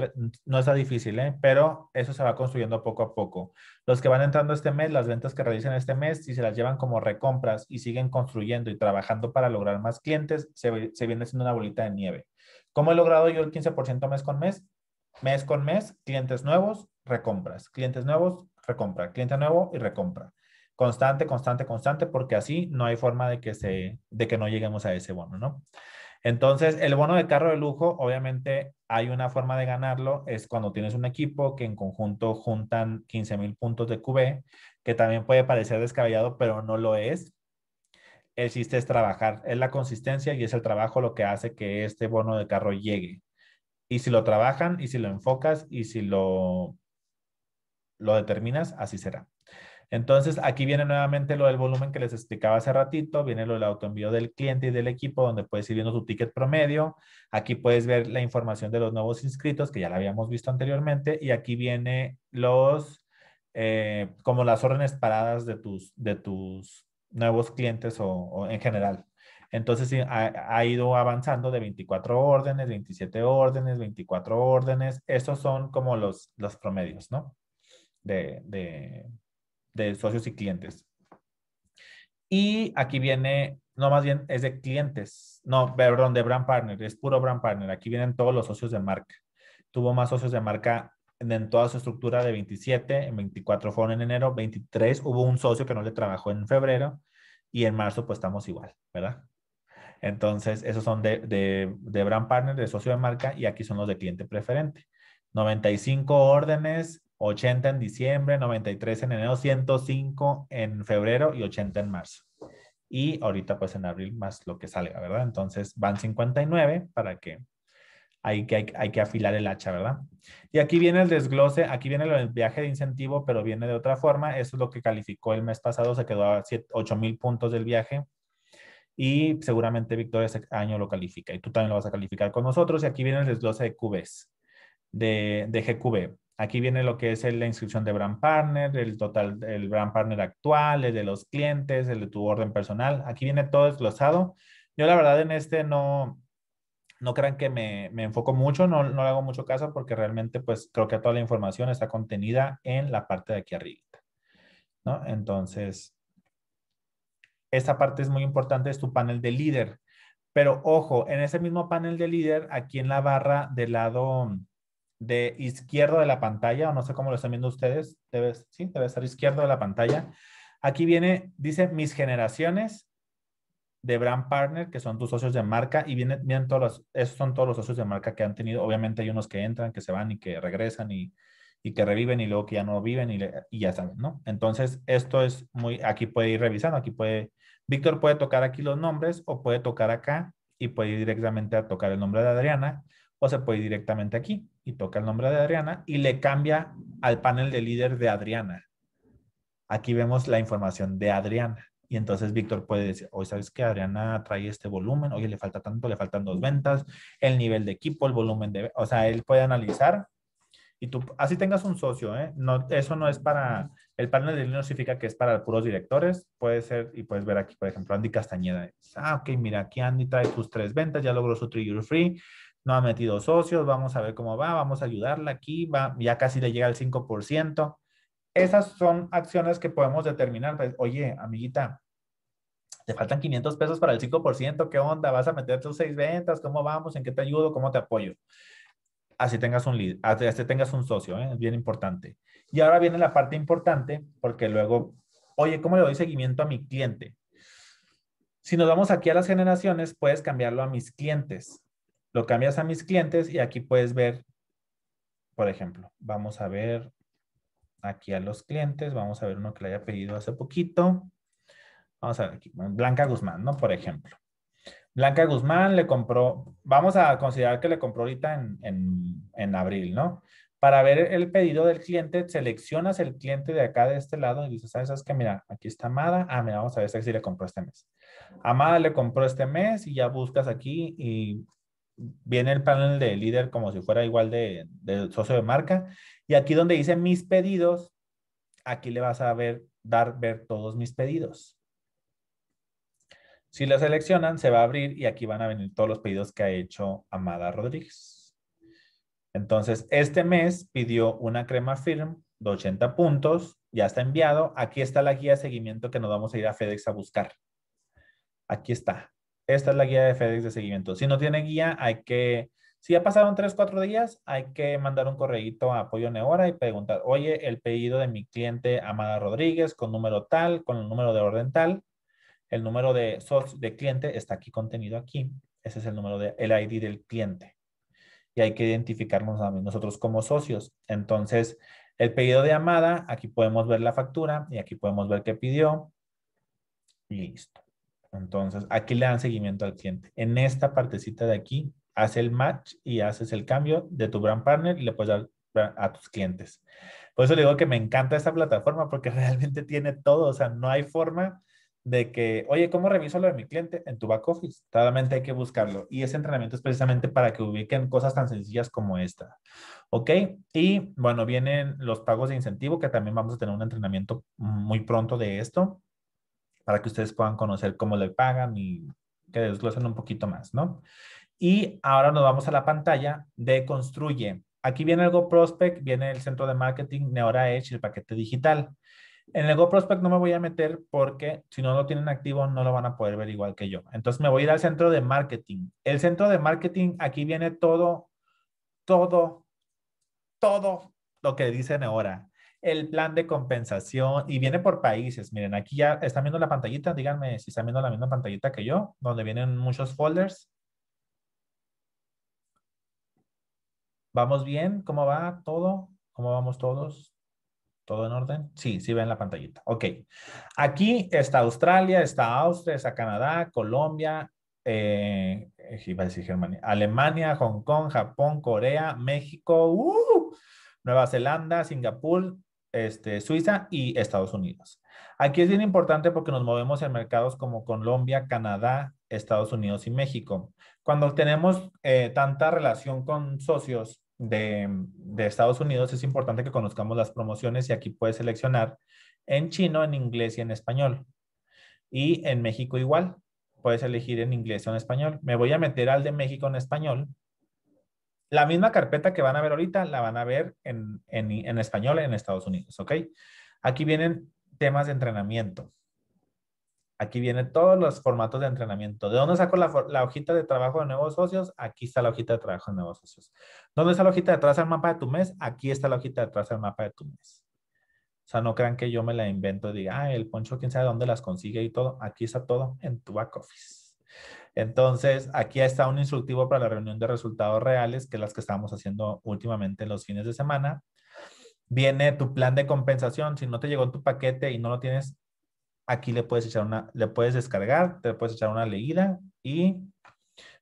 no está difícil, ¿eh? pero eso se va construyendo poco a poco. Los que van entrando este mes, las ventas que realizan este mes, si se las llevan como recompras y siguen construyendo y trabajando para lograr más clientes, se, viene siendo una bolita de nieve. ¿Cómo he logrado yo el 15% mes con mes? Mes con mes, clientes nuevos, recompras, clientes nuevos, recompra, cliente nuevo y recompra constante, constante, constante, porque así no hay forma de que, se, de que no lleguemos a ese bono, ¿no? Entonces, el bono de carro de lujo, obviamente hay una forma de ganarlo, es cuando tienes un equipo que en conjunto juntan 15 mil puntos de QB, que también puede parecer descabellado, pero no lo es. El es trabajar, es la consistencia y es el trabajo lo que hace que este bono de carro llegue. Y si lo trabajan, y si lo enfocas, y si lo, lo determinas, así será. Entonces, aquí viene nuevamente lo del volumen que les explicaba hace ratito, viene lo del autoenvío del cliente y del equipo, donde puedes ir viendo tu ticket promedio. Aquí puedes ver la información de los nuevos inscritos, que ya la habíamos visto anteriormente, y aquí viene los, eh, como las órdenes paradas de tus, de tus nuevos clientes o, en general. Entonces ha, ha, ido avanzando de 24 órdenes, 27 órdenes, 24 órdenes. Estos son como los, los promedios, ¿no? de, de socios y clientes. Y aquí viene, no más bien es de clientes, no, perdón, de brand partner, es puro brand partner. Aquí vienen todos los socios de marca. Tuvo más socios de marca en, toda su estructura de 27, en 24 fueron en enero, 23 hubo un socio que no le trabajó en febrero y en marzo pues estamos igual, ¿verdad? Entonces, esos son de, de, de brand partner, de socio de marca y aquí son los de cliente preferente. 95 órdenes, 80 en diciembre, 93 en enero, 105 en febrero y 80 en marzo. Y ahorita pues en abril más lo que salga, ¿verdad? Entonces van 59 para que hay que, hay, que afilar el hacha, ¿verdad? Y aquí viene el desglose, aquí viene el viaje de incentivo, pero viene de otra forma. Eso es lo que calificó el mes pasado, se quedó a 8000 puntos del viaje y seguramente Victoria ese año lo califica y tú también lo vas a calificar con nosotros. Y aquí viene el desglose de QBs, e de, de Aquí viene lo que es la inscripción de brand partner, el total, el brand partner actual, el de los clientes, el de tu orden personal. Aquí viene todo desglosado. Yo la verdad en este no, no crean que me, me enfoco mucho, no, no, le hago mucho caso porque realmente pues creo que toda la información está contenida en la parte de aquí arriba. ¿no? Entonces, esta parte es muy importante, es tu panel de líder. Pero ojo, en ese mismo panel de líder, aquí en la barra del lado de izquierdo de la pantalla, o no sé cómo lo están viendo ustedes, debe, sí, debe estar izquierdo de la pantalla. Aquí viene, dice mis generaciones de brand partner, que son tus socios de marca, y vienen, todos los, esos son todos los socios de marca que han tenido. Obviamente hay unos que entran, que se van y que regresan y, que reviven y luego que ya no viven y, y, ya saben, ¿no? Entonces, esto es muy, aquí puede ir revisando, aquí puede, Víctor puede tocar aquí los nombres o puede tocar acá y puede ir directamente a tocar el nombre de Adriana o se puede directamente aquí y toca el nombre de Adriana y le cambia al panel de líder de Adriana. Aquí vemos la información de Adriana. Y entonces Víctor puede decir, hoy sabes que Adriana trae este volumen, oye, le falta tanto, le faltan dos ventas, el nivel de equipo, el volumen de... O sea, él puede analizar y tú, así tengas un socio, ¿eh? No, eso no es para, el panel de líder significa que es para puros directores, puede ser, y puedes ver aquí, por ejemplo, Andy Castañeda. ah, ok, mira, aquí Andy trae sus tres ventas, ya logró su trigger free, no ha metido socios, vamos a ver cómo va, vamos a ayudarla aquí, va, ya casi le llega al 5%. Esas son acciones que podemos determinar, pues, oye, amiguita, te faltan 500 pesos para el 5%, ¿qué onda? ¿Vas a meter tus seis ventas? ¿Cómo vamos? ¿En qué te ayudo? ¿Cómo te apoyo? Así tengas un líder, así tengas un socio, ¿eh? es bien importante. Y ahora viene la parte importante, porque luego, oye, ¿cómo le doy seguimiento a mi cliente? Si nos vamos aquí a las generaciones, puedes cambiarlo a mis clientes lo cambias a mis clientes y aquí puedes ver, por ejemplo, vamos a ver aquí a los clientes, vamos a ver uno que le haya pedido hace poquito. Vamos a ver aquí, Blanca Guzmán, ¿no? Por ejemplo. Blanca Guzmán le compró, vamos a considerar que le compró ahorita en, abril, ¿no? Para ver el pedido del cliente, seleccionas el cliente de acá de este lado y dices, ¿sabes? ¿sabes qué? Mira, aquí está Amada. Ah, mira, vamos a ver si le compró este mes. Amada le compró este mes y ya buscas aquí y viene el panel de líder como si fuera igual de, socio de marca. Y aquí donde dice mis pedidos, aquí le vas a ver, dar ver todos mis pedidos. Si la seleccionan, se va a abrir y aquí van a venir todos los pedidos que ha hecho Amada Rodríguez. Entonces, este mes pidió una crema firm de 80 puntos, ya está enviado. Aquí está la guía de seguimiento que nos vamos a ir a FedEx a buscar. Aquí está. Esta es la guía de FedEx de seguimiento. Si no tiene guía, hay que, si ya pasaron tres cuatro días, hay que mandar un correo a Apoyo Neora y preguntar, oye, el pedido de mi cliente Amada Rodríguez con número tal, con el número de orden tal, el número de, de cliente está aquí contenido aquí. Ese es el número de, el ID del cliente. Y hay que identificarnos a nosotros como socios. Entonces, el pedido de Amada, aquí podemos ver la factura y aquí podemos ver qué pidió. listo. Entonces, aquí le dan seguimiento al cliente. En esta partecita de aquí, hace el match y haces el cambio de tu brand partner y le puedes dar a tus clientes. Por eso le digo que me encanta esta plataforma porque realmente tiene todo, o sea, no hay forma de que, oye, ¿cómo reviso lo de mi cliente? En tu back office, claramente hay que buscarlo. Y ese entrenamiento es precisamente para que ubiquen cosas tan sencillas como esta. ¿Ok? Y bueno, vienen los pagos de incentivo, que también vamos a tener un entrenamiento muy pronto de esto para que ustedes puedan conocer cómo le pagan y que desglosen un poquito más, ¿no? Y ahora nos vamos a la pantalla de Construye. Aquí viene el GoProspect, viene el centro de marketing, Neora Edge y el paquete digital. En el GoProspect no me voy a meter porque si no lo tienen activo no lo van a poder ver igual que yo. Entonces me voy a ir al centro de marketing. El centro de marketing, aquí viene todo, todo, todo lo que dice Neora el plan de compensación y viene por países. Miren, aquí ya están viendo la pantallita, díganme si están viendo la misma pantallita que yo, donde vienen muchos folders. ¿Vamos bien? ¿Cómo va todo? ¿Cómo vamos todos? ¿Todo en orden? Sí, sí ven la pantallita. Ok. Aquí está Australia, está Austria, está Canadá, Colombia, eh, a Alemania, Hong Kong, Japón, Corea, México, uh, Nueva Zelanda, Singapur, este, Suiza y Estados Unidos. Aquí es bien importante porque nos movemos en mercados como Colombia, Canadá, Estados Unidos y México. Cuando tenemos eh, tanta relación con socios de, de, Estados Unidos, es importante que conozcamos las promociones y aquí puedes seleccionar en chino, en inglés y en español. Y en México igual, puedes elegir en inglés o en español. Me voy a meter al de México en español la misma carpeta que van a ver ahorita la van a ver en, español en Estados Unidos, ¿ok? Aquí vienen temas de entrenamiento. Aquí vienen todos los formatos de entrenamiento. ¿De dónde saco la, hojita de trabajo de nuevos socios? Aquí está la hojita de trabajo de nuevos socios. ¿Dónde está la hojita de atrás del mapa de tu mes? Aquí está la hojita de atrás del mapa de tu mes. O sea, no crean que yo me la invento y diga, ah, el poncho quién sabe dónde las consigue y todo. Aquí está todo en tu back office. Entonces, aquí está un instructivo para la reunión de resultados reales, que es las que estamos haciendo últimamente los fines de semana. Viene tu plan de compensación. Si no te llegó tu paquete y no lo tienes, aquí le puedes echar le puedes descargar, te puedes echar una leída y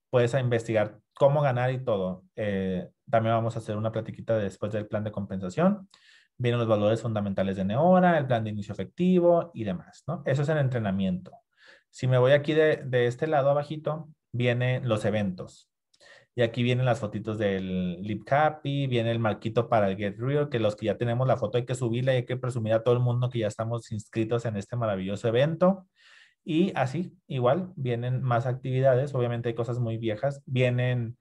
puedes investigar cómo ganar y todo. Eh, también vamos a hacer una platiquita después del plan de compensación. Vienen los valores fundamentales de Neora, el plan de inicio efectivo y demás, Eso es el entrenamiento. Si me voy aquí de, este lado abajito, vienen los eventos. Y aquí vienen las fotitos del Lip y viene el marquito para el Get Real, que los que ya tenemos la foto hay que subirla y hay que presumir a todo el mundo que ya estamos inscritos en este maravilloso evento. Y así, igual, vienen más actividades, obviamente hay cosas muy viejas, vienen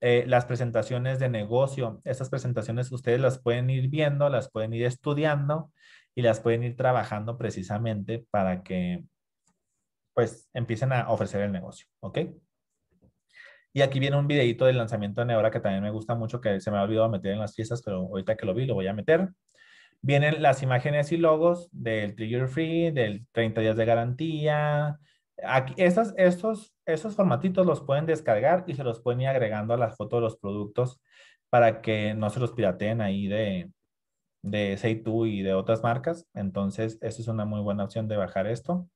eh, las presentaciones de negocio, estas presentaciones ustedes las pueden ir viendo, las pueden ir estudiando y las pueden ir trabajando precisamente para que pues empiecen a ofrecer el negocio, ¿ok? Y aquí viene un videito del lanzamiento de Neora que también me gusta mucho, que se me ha olvidado meter en las fiestas, pero ahorita que lo vi lo voy a meter. Vienen las imágenes y logos del Trigger Free, del 30 días de garantía. Aquí, estos, estos formatitos los pueden descargar y se los pueden ir agregando a las fotos de los productos para que no se los pirateen ahí de, de 2 y de otras marcas. Entonces, eso es una muy buena opción de bajar esto.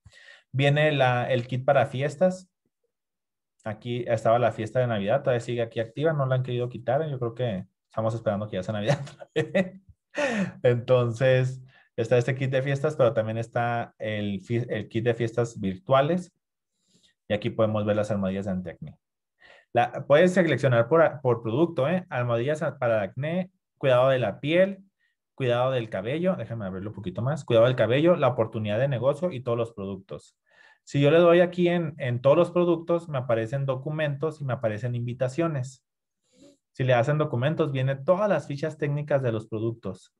Viene el kit para fiestas. Aquí estaba la fiesta de Navidad, todavía sigue aquí activa, no la han querido quitar. Yo creo que estamos esperando que ya sea Navidad. Entonces, está este kit de fiestas, pero también está el, kit de fiestas virtuales. Y aquí podemos ver las almohadillas de antiacné. La, puedes seleccionar por, producto, ¿eh? almohadillas para acné, cuidado de la piel, cuidado del cabello, déjame verlo un poquito más, cuidado del cabello, la oportunidad de negocio y todos los productos. Si yo le doy aquí en, todos los productos, me aparecen documentos y me aparecen invitaciones. Si le hacen documentos, viene todas las fichas técnicas de los productos.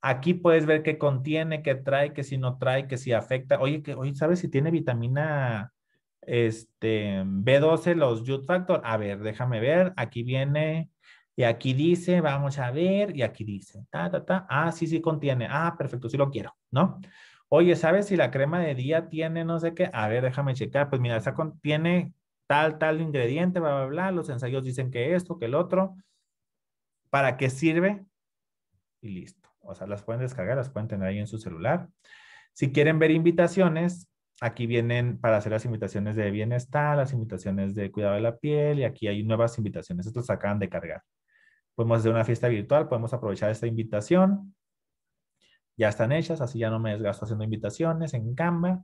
Aquí puedes ver qué contiene, qué trae, qué si no trae, qué si afecta. Oye, que, hoy ¿sabes si tiene vitamina este, B12, los youth factor? A ver, déjame ver. Aquí viene y aquí dice, vamos a ver, y aquí dice, ta, ta, ta. Ah, sí, sí contiene. Ah, perfecto, sí lo quiero, ¿no? Oye, ¿sabes si la crema de día tiene no sé qué? A ver, déjame checar. Pues mira, esa contiene tal, tal ingrediente, bla, bla, bla. Los ensayos dicen que esto, que el otro. ¿Para qué sirve? Y listo. O sea, las pueden descargar, las pueden tener ahí en su celular. Si quieren ver invitaciones, aquí vienen para hacer las invitaciones de bienestar, las invitaciones de cuidado de la piel, y aquí hay nuevas invitaciones. estas acaban de cargar podemos hacer una fiesta virtual, podemos aprovechar esta invitación. Ya están hechas, así ya no me desgasto haciendo invitaciones en Canva.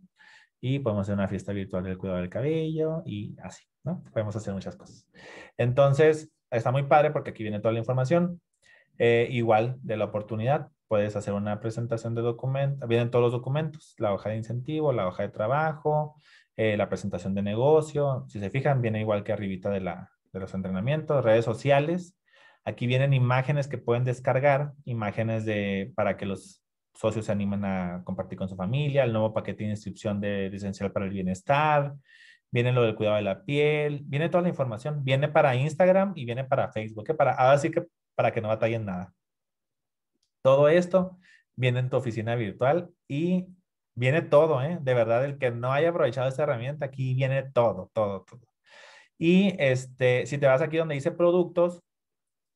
Y podemos hacer una fiesta virtual del cuidado del cabello y así, ¿no? Podemos hacer muchas cosas. Entonces, está muy padre porque aquí viene toda la información. Eh, igual de la oportunidad, puedes hacer una presentación de documentos, vienen todos los documentos, la hoja de incentivo, la hoja de trabajo, eh, la presentación de negocio, si se fijan, viene igual que arribita de, la, de los entrenamientos, redes sociales, Aquí vienen imágenes que pueden descargar, imágenes de, para que los socios se animen a compartir con su familia, el nuevo paquete de inscripción de licencial para el bienestar, viene lo del cuidado de la piel, viene toda la información, viene para Instagram y viene para Facebook, para, ahora que para que no batallen nada. Todo esto viene en tu oficina virtual y viene todo, ¿eh? De verdad, el que no haya aprovechado esta herramienta, aquí viene todo, todo, todo. Y este, si te vas aquí donde dice productos,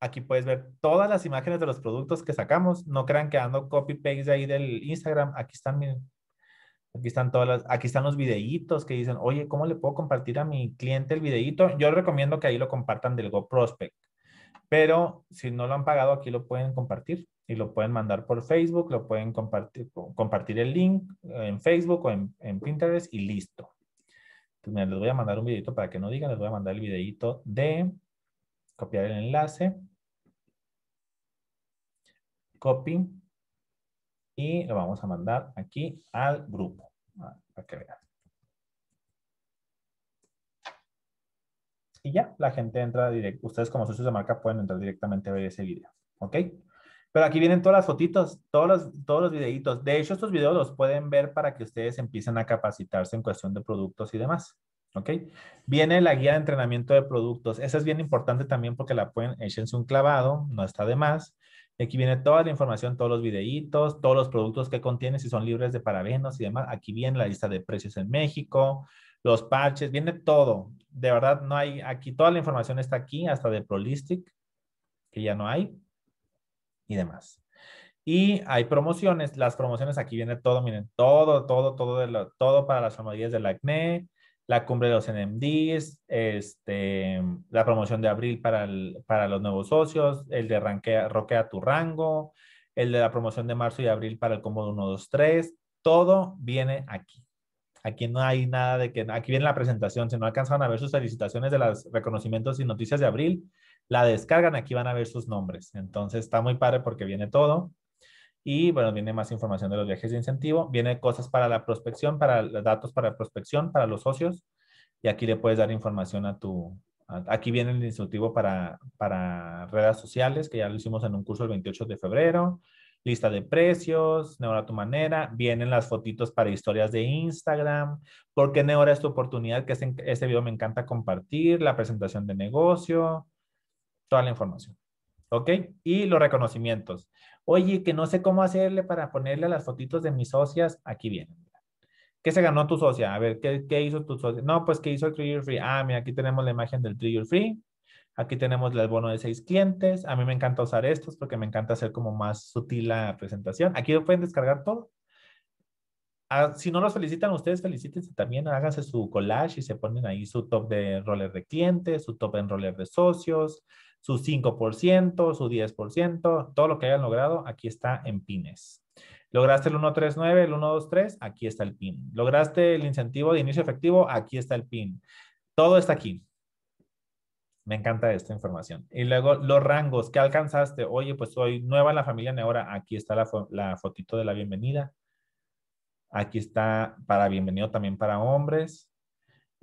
Aquí puedes ver todas las imágenes de los productos que sacamos. No crean que ando copy-paste ahí del Instagram. Aquí están, aquí están todas aquí están los videitos que dicen, oye, ¿cómo le puedo compartir a mi cliente el videito? Yo recomiendo que ahí lo compartan del GoProspect. Pero si no lo han pagado, aquí lo pueden compartir y lo pueden mandar por Facebook, lo pueden compartir, compartir el link en Facebook o en, Pinterest y listo. les voy a mandar un videito para que no digan, les voy a mandar el videito de copiar el enlace copy y lo vamos a mandar aquí al grupo ah, para que vean. Y ya, la gente entra directo. Ustedes como socios de marca pueden entrar directamente a ver ese video. ¿Ok? Pero aquí vienen todas las fotitos, todos los, todos los videitos. De hecho, estos videos los pueden ver para que ustedes empiecen a capacitarse en cuestión de productos y demás. ¿Ok? Viene la guía de entrenamiento de productos. Esa es bien importante también porque la pueden, échense un clavado, no está de más aquí viene toda la información, todos los videitos, todos los productos que contiene, si son libres de parabenos y demás. Aquí viene la lista de precios en México, los parches, viene todo. De verdad, no hay aquí, toda la información está aquí, hasta de Prolistic, que ya no hay, y demás. Y hay promociones, las promociones, aquí viene todo, miren, todo, todo, todo, todo para las familias del acné, la cumbre de los NMDs, este, la promoción de abril para, para los nuevos socios, el de Roquea tu rango, el de la promoción de marzo y abril para el combo de 1, 2, 3, todo viene aquí. Aquí no hay nada de que, aquí viene la presentación, si no alcanzan a ver sus felicitaciones de los reconocimientos y noticias de abril, la descargan, aquí van a ver sus nombres. Entonces está muy padre porque viene todo. Y bueno, viene más información de los viajes de incentivo. Viene cosas para la prospección, para datos para la prospección, para los socios. Y aquí le puedes dar información a tu... aquí viene el instructivo para, para redes sociales, que ya lo hicimos en un curso el 28 de febrero. Lista de precios, Neora tu manera. Vienen las fotitos para historias de Instagram. ¿Por qué Neora es tu oportunidad? Que este video me encanta compartir. La presentación de negocio. Toda la información. ¿ok? Y los reconocimientos. Oye, que no sé cómo hacerle para ponerle las fotitos de mis socias, aquí vienen. ¿Qué se ganó tu socia? A ver, ¿qué, hizo tu socia? No, pues, ¿qué hizo el Trigger Free? Ah, mira, aquí tenemos la imagen del Trigger Free. Aquí tenemos el bono de seis clientes. A mí me encanta usar estos porque me encanta hacer como más sutil la presentación. Aquí lo pueden descargar todo. Ah, si no los felicitan, ustedes felicítense también. Háganse su collage y se ponen ahí su top de roller de clientes, su top en roller de socios, su 5%, su 10%, todo lo que hayan logrado, aquí está en pines. Lograste el 139, el 123, aquí está el pin. Lograste el incentivo de inicio efectivo, aquí está el pin. Todo está aquí. Me encanta esta información. Y luego los rangos que alcanzaste. Oye, pues soy nueva en la familia Neora. Aquí está la, la fotito de la bienvenida. Aquí está para bienvenido también para hombres.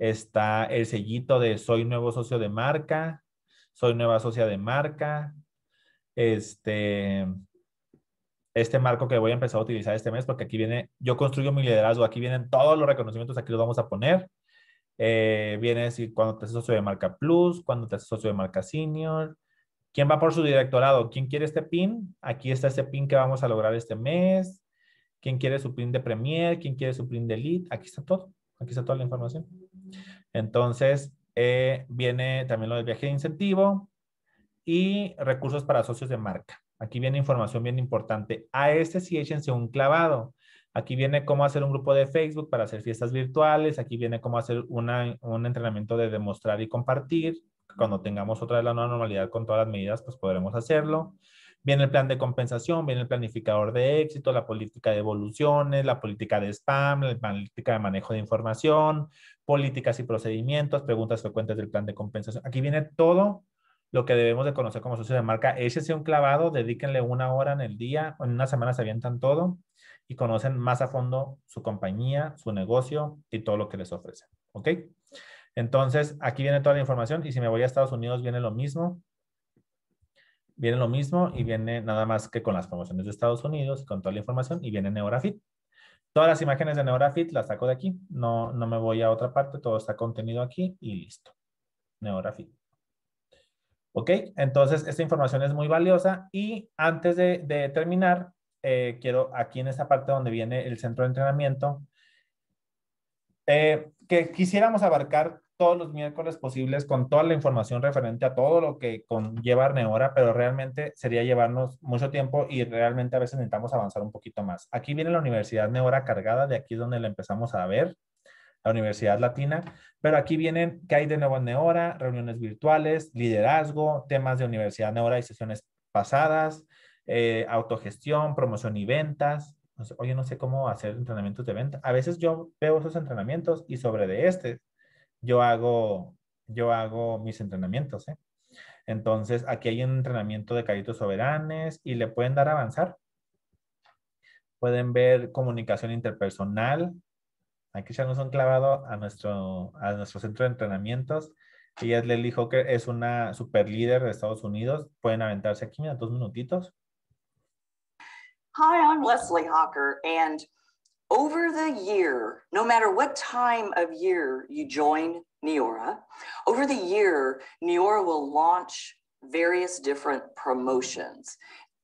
Está el sellito de soy nuevo socio de marca soy nueva socia de marca, este, este marco que voy a empezar a utilizar este mes, porque aquí viene, yo construyo mi liderazgo, aquí vienen todos los reconocimientos, aquí los vamos a poner. Eh, viene decir cuando te haces socio de marca plus, cuando te haces socio de marca senior, quién va por su directorado, quién quiere este pin, aquí está este pin que vamos a lograr este mes, quién quiere su pin de premier, quién quiere su pin de lead? aquí está todo, aquí está toda la información. Entonces, eh, viene también lo del viaje de incentivo y recursos para socios de marca. Aquí viene información bien importante. A este sí échense un clavado. Aquí viene cómo hacer un grupo de Facebook para hacer fiestas virtuales. Aquí viene cómo hacer un entrenamiento de demostrar y compartir. Cuando tengamos otra de la nueva normalidad con todas las medidas, pues podremos hacerlo. Viene el plan de compensación, viene el planificador de éxito, la política de evoluciones, la política de spam, la política de manejo de información, políticas y procedimientos, preguntas frecuentes del plan de compensación. Aquí viene todo lo que debemos de conocer como socio de marca. Ese sea un clavado, dedíquenle una hora en el día, en una semana se avientan todo y conocen más a fondo su compañía, su negocio y todo lo que les ofrece ¿Ok? Entonces, aquí viene toda la información y si me voy a Estados Unidos viene lo mismo viene lo mismo y viene nada más que con las promociones de Estados Unidos, con toda la información y viene Neurafit. Todas las imágenes de Neurafit las saco de aquí, no, no me voy a otra parte, todo está contenido aquí y listo. Neurafit. ¿Ok? Entonces, esta información es muy valiosa y antes de, terminar, eh, quiero aquí en esta parte donde viene el centro de entrenamiento, eh, que quisiéramos abarcar todos los miércoles posibles con toda la información referente a todo lo que conlleva Neora, pero realmente sería llevarnos mucho tiempo y realmente a veces necesitamos avanzar un poquito más. Aquí viene la Universidad Neora cargada, de aquí es donde la empezamos a ver, la Universidad Latina, pero aquí vienen qué hay de nuevo en Neora, reuniones virtuales, liderazgo, temas de Universidad Neora y sesiones pasadas, eh, autogestión, promoción y ventas, oye, no sé cómo hacer entrenamientos de venta. A veces yo veo esos entrenamientos y sobre de este yo hago, yo hago mis entrenamientos. ¿eh? Entonces, aquí hay un entrenamiento de caídos soberanes y le pueden dar a avanzar. Pueden ver comunicación interpersonal. Aquí ya nos han clavado a nuestro, a nuestro centro de entrenamientos. Ella es Leslie Hocker, es una super líder de Estados Unidos. Pueden aventarse aquí, mira, dos minutitos. Hi, I'm Leslie Hawker, and over the year, no matter what time of year you join Neora, over the year, Neora will launch various different promotions.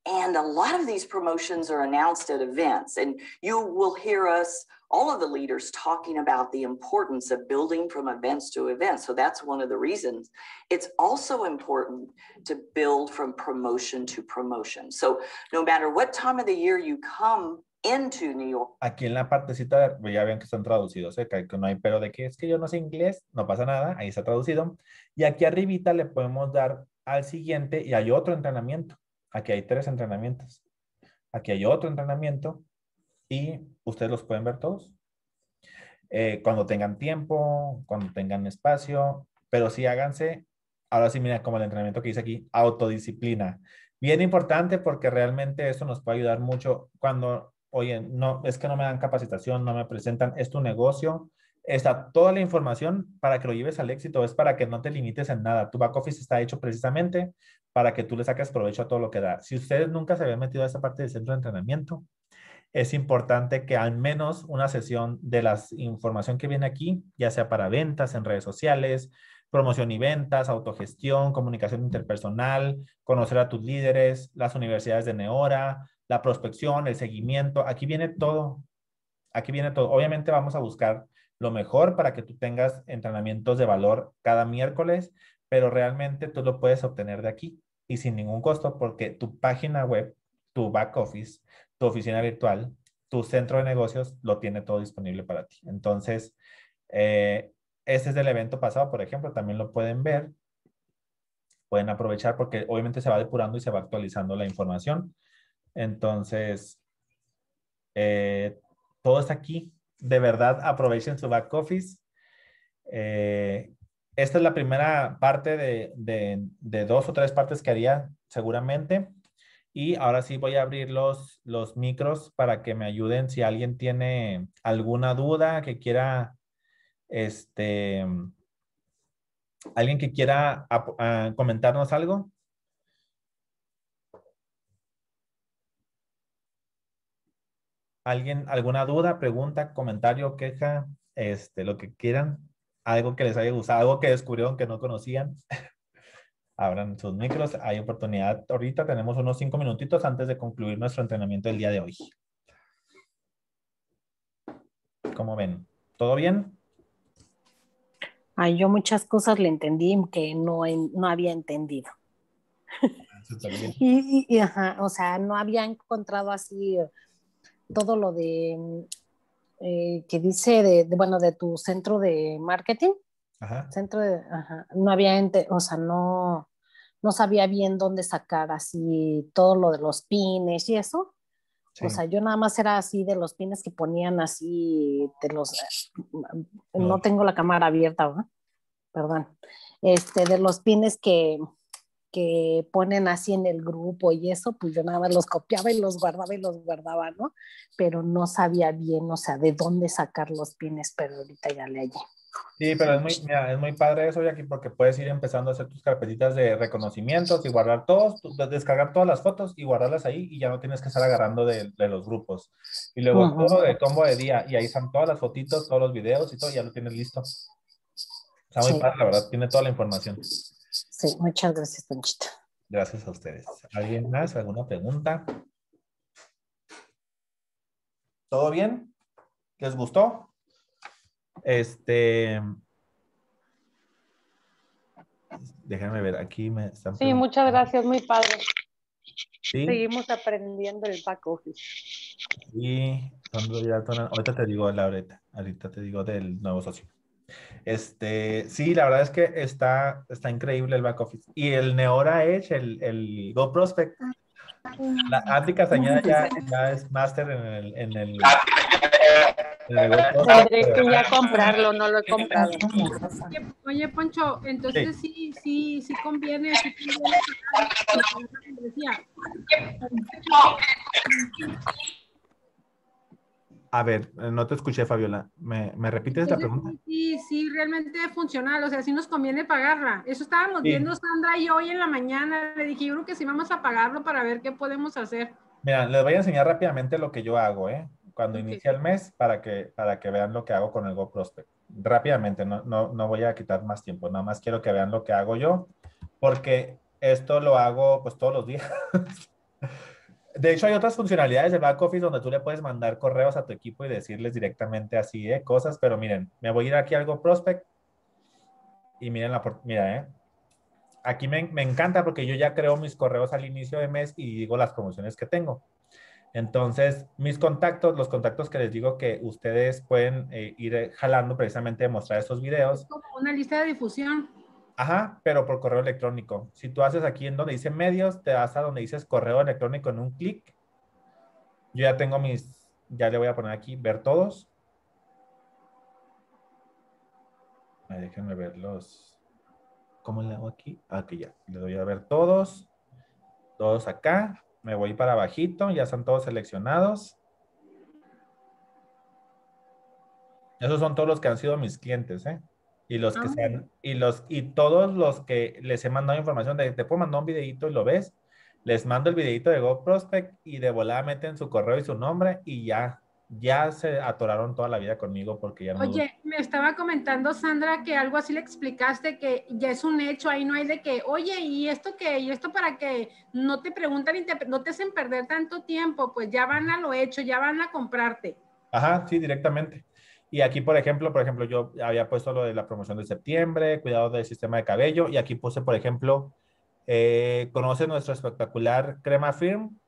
And a lot of these promotions are announced at events, and you will hear us, all of the leaders, talking about the importance of building from events to events. So that's one of the reasons. It's also important to build from promotion to promotion. So no matter what time of the year you come Aquí en la partecita pues, ya ven que están traducidos, ¿eh? que no hay pero de que es que yo no sé inglés, no pasa nada, ahí está traducido. Y aquí arribita le podemos dar al siguiente y hay otro entrenamiento. Aquí hay tres entrenamientos. Aquí hay otro entrenamiento y ustedes los pueden ver todos. Eh, cuando tengan tiempo, cuando tengan espacio, pero sí háganse, ahora sí mira como el entrenamiento que dice aquí, autodisciplina. Bien importante porque realmente eso nos puede ayudar mucho cuando oye, no, es que no me dan capacitación, no me presentan, es tu negocio, está toda la información para que lo lleves al éxito, es para que no te limites en nada. Tu back office está hecho precisamente para que tú le saques provecho a todo lo que da. Si ustedes nunca se habían metido a esa parte del centro de entrenamiento, es importante que al menos una sesión de la información que viene aquí, ya sea para ventas en redes sociales, promoción y ventas, autogestión, comunicación interpersonal, conocer a tus líderes, las universidades de Neora, la prospección, el seguimiento, aquí viene todo. Aquí viene todo. Obviamente vamos a buscar lo mejor para que tú tengas entrenamientos de valor cada miércoles, pero realmente tú lo puedes obtener de aquí y sin ningún costo porque tu página web, tu back office, tu oficina virtual, tu centro de negocios lo tiene todo disponible para ti. Entonces, eh, es del evento pasado, por ejemplo, también lo pueden ver. Pueden aprovechar porque obviamente se va depurando y se va actualizando la información. Entonces, eh, todo está aquí. De verdad, aprovechen su back office. Eh, esta es la primera parte de, dos o tres partes que haría seguramente. Y ahora sí voy a abrir los, los micros para que me ayuden si alguien tiene alguna duda que quiera, este, alguien que quiera ah, comentarnos algo. alguien, alguna duda, pregunta, comentario, queja, este, lo que quieran, algo que les haya gustado, algo que descubrieron que no conocían, abran sus micros, hay oportunidad. Ahorita tenemos unos cinco minutitos antes de concluir nuestro entrenamiento del día de hoy. ¿Cómo ven? ¿Todo bien? Ay, yo muchas cosas le entendí que no, no había entendido. Ah, y, y ajá, o sea, no había encontrado así todo lo de eh, que dice de, bueno, de tu centro de marketing. Ajá. Centro de, ajá, no había, gente. o sea, no, no sabía bien dónde sacar así todo lo de los pines y eso. O sea, yo nada más era así de los pines que ponían así, de los, no, tengo la cámara abierta, ¿verdad? perdón, este, de los pines que, que ponen así en el grupo y eso, pues yo nada más los copiaba y los guardaba y los guardaba, ¿no? Pero no sabía bien, o sea, de dónde sacar los pines, pero ahorita ya le hallé. Sí, pero es muy, mira, es muy padre eso, aquí porque puedes ir empezando a hacer tus carpetitas de reconocimientos y guardar todos, descargar todas las fotos y guardarlas ahí y ya no tienes que estar agarrando de, los grupos. Y luego de combo de día y ahí están todas las fotitos, todos los videos y todo, ya lo tienes listo. Está muy padre, la verdad, tiene toda la información. Sí, muchas gracias, Panchito. Gracias a ustedes. ¿Alguien más? ¿Alguna pregunta? ¿Todo bien? ¿Les gustó? Este. Déjenme ver, aquí me están. Sí, muchas gracias, muy padre. ¿Sí? Seguimos aprendiendo el back office. Sí, ahorita te digo, Laureta, ahorita te digo del nuevo socio. Este, sí, la verdad es que está, está increíble el back office. Y el Neora Edge, el, el Go Prospect, ah, la Andy Castañeda ya, es máster en el, en el, en el comprarlo, no lo he comprado. Oye, Poncho, entonces sí, sí, sí, conviene. Sí conviene. A ver, eh, no te escuché, Fabiola. ¿Me, me repites la pregunta? Sí, sí, realmente funcional. O sea, sí nos conviene pagarla. Eso estábamos viendo Sandra y hoy en la mañana. Le dije, yo creo que sí vamos a pagarlo para ver qué podemos hacer. Mira, les voy a enseñar rápidamente lo que yo hago, ¿eh? Cuando inicia el mes, para que, para que vean lo que hago con el GoProspect. Rápidamente, no, no, no voy a quitar más tiempo. Nada más quiero que vean lo que hago yo, porque esto lo hago pues todos los días. De hecho, hay otras funcionalidades de back office donde tú le puedes mandar correos a tu equipo y decirles directamente así ¿eh? cosas, pero miren, me voy a ir aquí a algo prospect y miren la, mira, ¿eh? Aquí me, me encanta porque yo ya creo mis correos al inicio de mes y digo las promociones que tengo. Entonces, mis contactos, los contactos que les digo que ustedes pueden eh, ir eh, jalando precisamente de mostrar estos videos. Como una lista de difusión. Ajá, pero por correo electrónico. Si tú haces aquí en donde dice medios, te vas a donde dices correo electrónico en un clic. Yo ya tengo mis, ya le voy a poner aquí, ver todos. Déjenme déjenme verlos. ¿Cómo le hago aquí? Aquí ah, ya. Le doy a ver todos. Todos acá. Me voy para bajito, Ya están todos seleccionados. Esos son todos los que han sido mis clientes, ¿eh? Y los que ah. sean, y los, y todos los que les he mandado información de, te puedo mandar un videito y lo ves, les mando el videito de GoProspect y de volada meten su correo y su nombre y ya, ya se atoraron toda la vida conmigo porque ya no. Oye, me estaba comentando Sandra que algo así le explicaste que ya es un hecho, ahí no hay de que, oye, y esto que, y esto para que no te preguntan y no te hacen perder tanto tiempo, pues ya van a lo hecho, ya van a comprarte. Ajá, sí, directamente. Y aquí, por ejemplo, por ejemplo, yo había puesto lo de la promoción de septiembre, cuidado del sistema de cabello, y aquí puse, por ejemplo, eh, conoce nuestra espectacular crema firm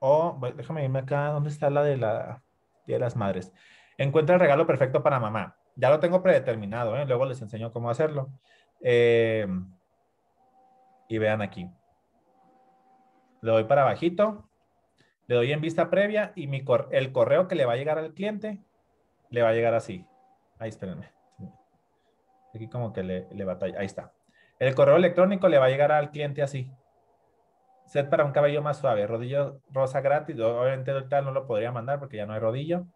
o, déjame irme acá, ¿dónde está la de la de las Madres? Encuentra el regalo perfecto para mamá. Ya lo tengo predeterminado, ¿eh? luego les enseño cómo hacerlo. Eh, y vean aquí. Le doy para bajito, le doy en vista previa y mi el correo que le va a llegar al cliente le va a llegar así. Ahí, espérenme. Aquí como que le, batalla. Ahí está. El correo electrónico le va a llegar al cliente así. Set para un cabello más suave. Rodillo rosa gratis. Obviamente ahorita no lo podría mandar porque ya no hay rodillo.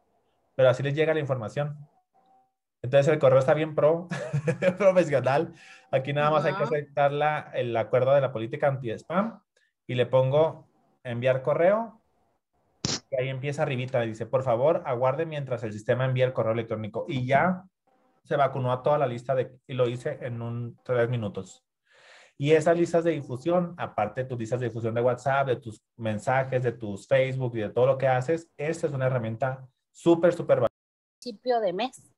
Pero así les llega la información. Entonces el correo está bien pro, profesional. Aquí nada más hay que aceptar el acuerdo de la política anti-spam y le pongo enviar correo que ahí empieza arribita, dice, por favor, aguarde mientras el sistema envía el correo electrónico. Y ya se vacunó a toda la lista de, y lo hice en un tres minutos. Y esas listas de difusión, aparte de tus listas de difusión de WhatsApp, de tus mensajes, de tus Facebook y de todo lo que haces, esta es una herramienta súper, súper principio de mes.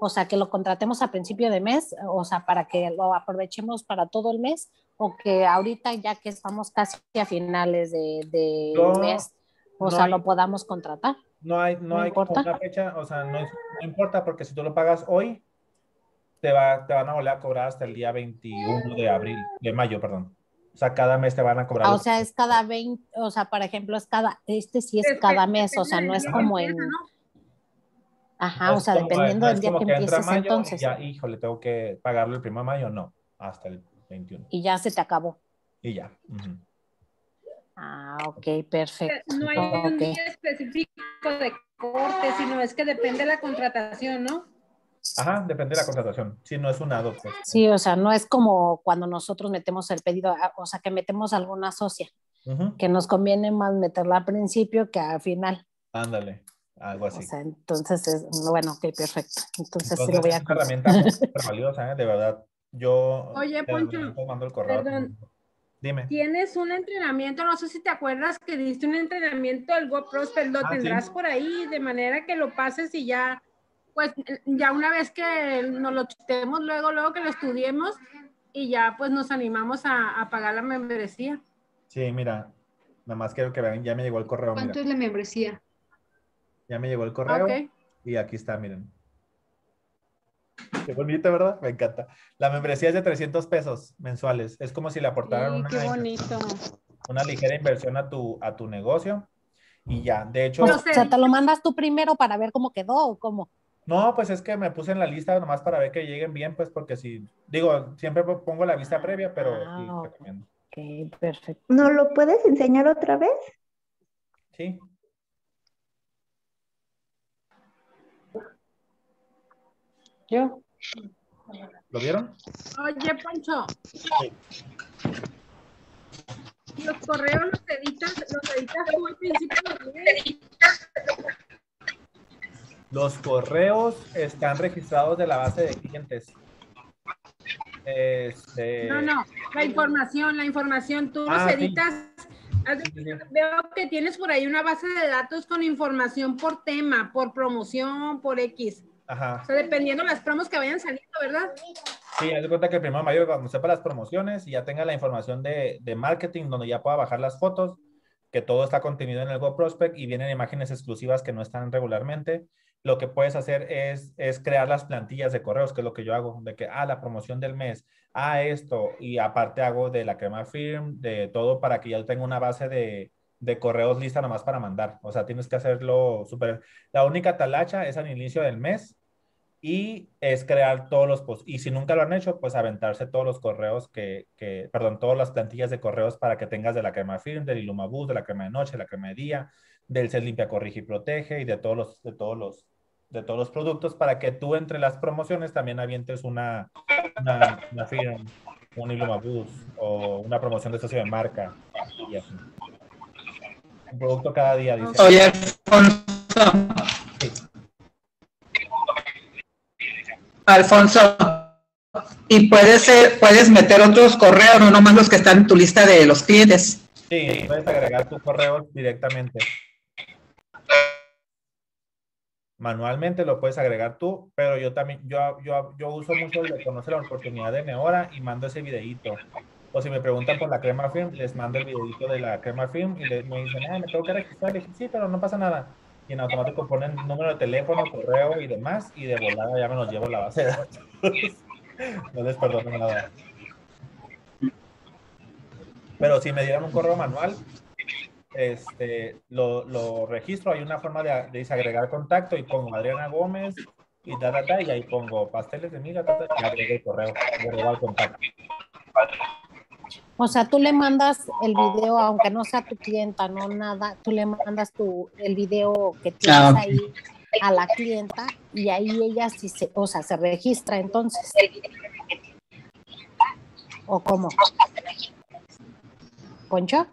O sea, que lo contratemos a principio de mes, o sea, para que lo aprovechemos para todo el mes, o que ahorita ya que estamos casi a finales de, de mes, o sea, lo podamos contratar. No hay, no, hay Como una fecha, o sea, no, importa porque si tú lo pagas hoy, te, va, te van a volver a cobrar hasta el día 21 de abril, de mayo, perdón. O sea, cada mes te van a cobrar. Ah, o sea, es cada 20, o sea, por ejemplo, es cada, este sí es, cada mes, o sea, no es como en... Ajá, o sea, dependiendo del día que, empieces entonces. Ya, híjole, tengo que pagarlo el 1 de mayo, no, hasta el 21. Y ya se te acabó. Y ya. Ah, ok, eh, perfecto. No hay un día específico de corte, sino es que depende de la contratación, ¿no? Ajá, depende de la contratación. si no es una adopción. Pues. Sí, o sea, no es como cuando nosotros metemos el pedido, ah, o sea, que metemos alguna socia, que nos conviene más meterla al principio que al final. Ándale, algo así. O sea, entonces, es, bueno, ok, perfecto. Entonces, sí lo voy a... Es una herramienta súper valiosa, ¿eh? de verdad. Yo... Oye, Poncho, mando el correo Tienes un entrenamiento, no sé si te acuerdas que diste un entrenamiento al GoProsper, lo ah, tendrás por ahí, de manera que lo pases y ya, pues ya una vez que nos lo chutemos, luego, luego que lo estudiemos y ya pues nos animamos a, pagar la membresía. Sí, mira, nada más quiero que vean, ya me llegó el correo. ¿Cuánto es la membresía? Ya me llegó el correo y aquí está, miren. Qué bonito, ¿verdad? Me encanta. La membresía es de 300 pesos mensuales. Es como si le aportaran una, bonito. una ligera inversión a tu, a tu negocio. Y ya, de hecho... o sea, ¿te lo mandas tú primero para ver cómo quedó o cómo? No, pues es que me puse en la lista nomás para ver que lleguen bien, pues porque si, digo, siempre pongo la vista ah, previa, pero ah, perfecto. ¿No lo puedes enseñar otra vez? Sí, ¿Lo vieron? Oye, Pancho. Los correos los editas, los editas al principio los correos están registrados de la base de clientes. Este. No, no, la información, la información, tú los ah, editas. Veo que tienes por ahí una base de datos con información por tema, por promoción, por X. Ajá. O sea, dependiendo las promos que vayan saliendo, ¿verdad? Sí, haz de cuenta que el primero de mayo cuando las promociones y ya tenga la información de, de, marketing donde ya pueda bajar las fotos, que todo está contenido en el Go Prospect y vienen imágenes exclusivas que no están regularmente. Lo que puedes hacer es, es crear las plantillas de correos, que es lo que yo hago, de que, ah, la promoción del mes, ah, esto, y aparte hago de la crema firm, de todo, para que ya tenga una base de, de correos lista nomás para mandar. O sea, tienes que hacerlo súper... La única talacha es al inicio del mes, y es crear todos los Y si nunca lo han hecho, pues aventarse todos los correos que, perdón, todas las plantillas de correos para que tengas de la crema firm, del Ilumabus, de la crema de noche, de la crema de día, del set limpia, corrige y protege y de todos los, de todos de todos los productos para que tú entre las promociones también avientes una, una, firm, un Ilumabus o una promoción de socio de marca Un producto cada día. Dice. Alfonso, y puedes, ser, eh, puedes meter otros correos, no nomás los que están en tu lista de los clientes. Sí, puedes agregar tu correo directamente. Manualmente lo puedes agregar tú, pero yo también, yo, uso mucho el de conocer la oportunidad de Neora y mando ese videito. O si me preguntan por la crema film, les mando el videito de la crema film y me dicen, ah, me tengo que registrar. sí, pero no pasa nada y en automático ponen número de teléfono, correo y demás, y de volada ya me los llevo a la base de datos. no les perdono nada. Pero si me dieran un correo manual, este, lo, registro, hay una forma de, de desagregar contacto y pongo Adriana Gómez y ta, y ahí pongo pasteles de miga, y agregué el correo, el contacto. O sea, tú le mandas el video, aunque no sea tu clienta, no nada, tú le mandas tu, el video que tienes ah, ahí a la clienta y ahí ella sí se, o sea, se registra entonces. ¿O cómo? ¿Poncho?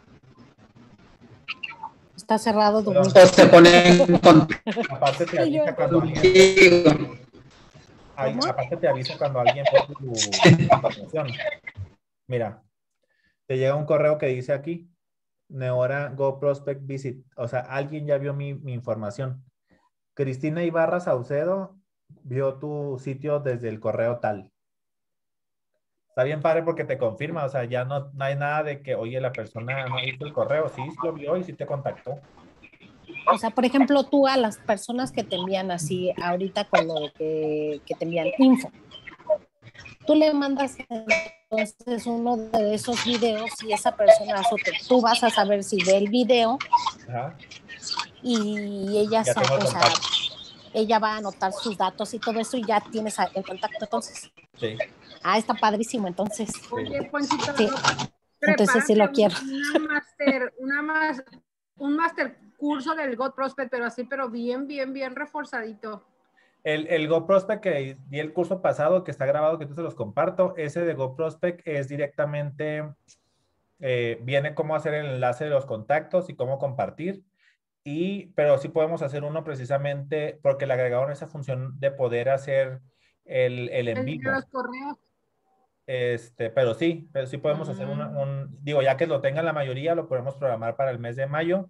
Está cerrado tu Se pues ponen en Aparte te avisa cuando alguien... aparte te avisa cuando alguien pone tu, tu Mira, te llega un correo que dice aquí, Neora Go Prospect Visit. O sea, alguien ya vio mi, información. Cristina Ibarra Saucedo vio tu sitio desde el correo tal. Está bien padre porque te confirma, o sea, ya no, hay nada de que, oye, la persona no hizo el correo, sí, lo vio y sí te contactó. O sea, por ejemplo, tú a las personas que te envían así ahorita con lo que, que te envían info, tú le mandas entonces uno de esos videos, y esa persona tú vas a saber si ve el video y ella ella va a anotar sus datos y todo eso y ya tienes el contacto entonces. Ah, está padrísimo entonces. entonces sí lo quiero. más, un master curso del God Prospect, pero así, pero bien, bien, bien reforzadito. El, el GoProspect que di el curso pasado, que está grabado, que entonces los comparto, ese de GoProspect es directamente, eh, viene cómo hacer el enlace de los contactos y cómo compartir. Y, pero sí podemos hacer uno precisamente porque le agregaron esa función de poder hacer el, el envío. Este, pero sí, pero sí podemos hacer mm. un, digo, ya que lo tengan la mayoría, lo podemos programar para el mes de mayo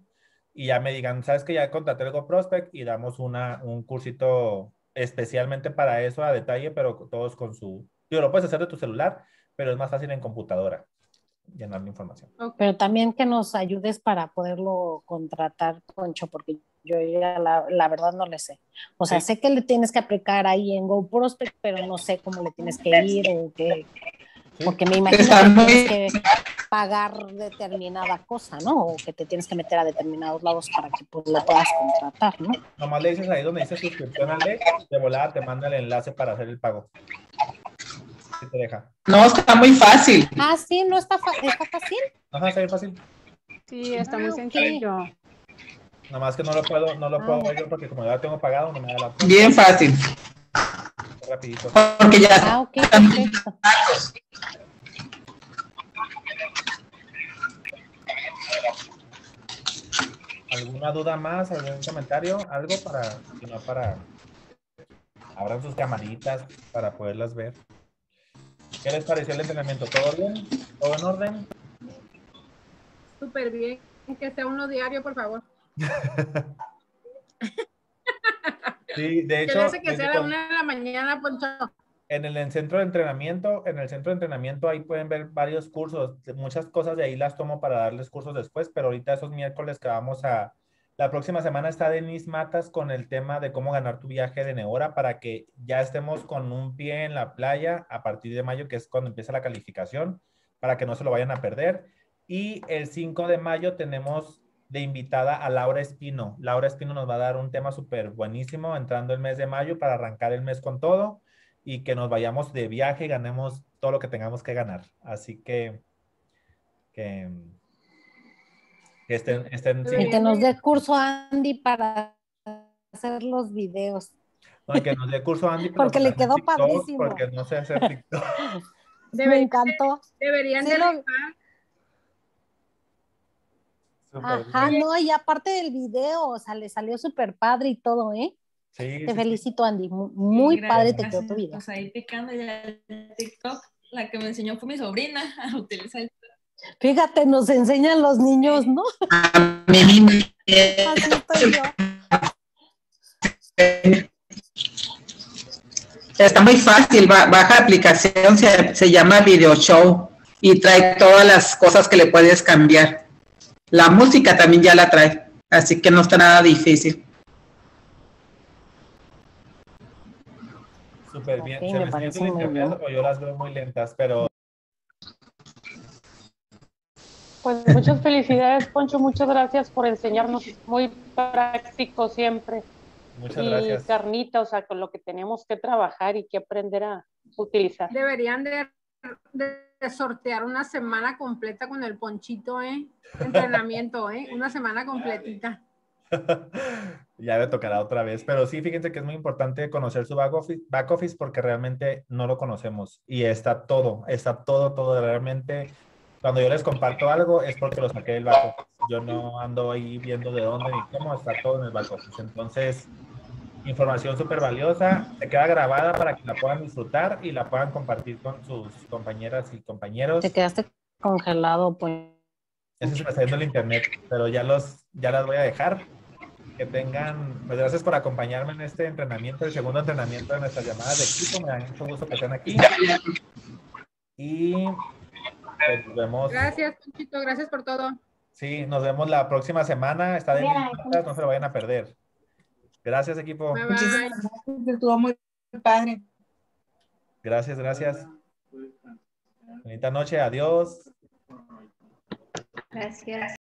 y ya me digan, sabes que ya contraté el GoProspect y damos una, un cursito especialmente para eso a detalle, pero todos con su... yo lo puedes hacer de tu celular, pero es más fácil en computadora llenar la información. Pero también que nos ayudes para poderlo contratar, Concho, porque yo ya la, verdad no le sé. O sea, sé que le tienes que aplicar ahí en GoProspect, pero no sé cómo le tienes que ir o qué, porque me imagino que tienes que pagar determinada cosa, ¿no? O que te tienes que meter a determinados lados para que pues, lo puedas contratar, ¿no? Nomás le dices ahí donde dice suscripción al de, volada te manda el enlace para hacer el pago. te deja? No, está muy fácil. Ah, sí, no está, está fácil. Ajá, está bien fácil. Sí, está muy ah, sencillo. Nomás Nada más que no lo puedo, no lo puedo ver ah. porque como ya tengo pagado, no me da la. Bien fácil rapidito. Porque ya... Ah, ¿Alguna duda más? ¿Algún comentario? ¿Algo para, si para, abran sus camaritas para poderlas ver? ¿Qué les pareció el entrenamiento? ¿Todo bien? ¿Todo en orden? Súper bien. Que sea uno diario, por favor. Sí, de hecho. sé que sea a la una de la mañana, Poncho. En el, en el, centro de entrenamiento, en el centro de entrenamiento ahí pueden ver varios cursos, muchas cosas de ahí las tomo para darles cursos después, pero ahorita esos miércoles que vamos a, la próxima semana está Denis Matas con el tema de cómo ganar tu viaje de Neora para que ya estemos con un pie en la playa a partir de mayo, que es cuando empieza la calificación, para que no se lo vayan a perder. Y el 5 de mayo tenemos de invitada a Laura Espino. Laura Espino nos va a dar un tema súper buenísimo entrando el mes de mayo para arrancar el mes con todo y que nos vayamos de viaje y ganemos todo lo que tengamos que ganar. Así que que, estén, estén que nos dé curso Andy para hacer los videos. que nos dé curso Andy. porque pues le quedó padrísimo. Porque no sé hacer TikTok. Me encantó. Deberían de Ajá, no, y aparte del video, o sea, le salió súper padre y todo, ¿eh? te felicito, Andy. Muy padre te quedó tu video. Pues ahí picando ya TikTok, la que me enseñó fue mi sobrina a utilizar el Fíjate, nos enseñan los niños, ¿no? A mí Está muy fácil, baja aplicación, se llama Video Show y trae todas las cosas que le puedes cambiar la música también ya la trae, así que no está nada difícil. Súper bien, me, yo las veo muy lentas, pero... Pues muchas felicidades, Poncho, muchas gracias por enseñarnos, muy práctico siempre. Muchas y gracias. carnita, o sea, con lo que tenemos que trabajar y que aprender a utilizar. Deberían de sortear una semana completa con el ponchito, ¿eh? Entrenamiento, ¿eh? Una semana completita. ya le tocará otra vez, pero sí, fíjense que es muy importante conocer su back office, back office porque realmente no lo conocemos y está todo, está todo, todo realmente. Cuando yo les comparto algo es porque lo saqué del back office. Yo no ando ahí viendo de dónde ni cómo, está todo en el back office. Entonces, información súper valiosa. Se queda grabada para que la puedan disfrutar y la puedan compartir con sus compañeras y compañeros. Te quedaste congelado, pues. Eso es el internet, pero ya, los, ya las voy a dejar. Que tengan, pues gracias por acompañarme en este entrenamiento, el segundo entrenamiento de nuestras llamada de equipo. Me da mucho gusto que estén aquí. Y pues, nos vemos. Gracias, Panchito, gracias por todo. Sí, nos vemos la próxima semana. Está de Bien, no se lo vayan a perder. Gracias, equipo. Muchísimas gracias. Estuvo muy padre. Gracias, gracias. Bonita noche. Adiós. Gracias.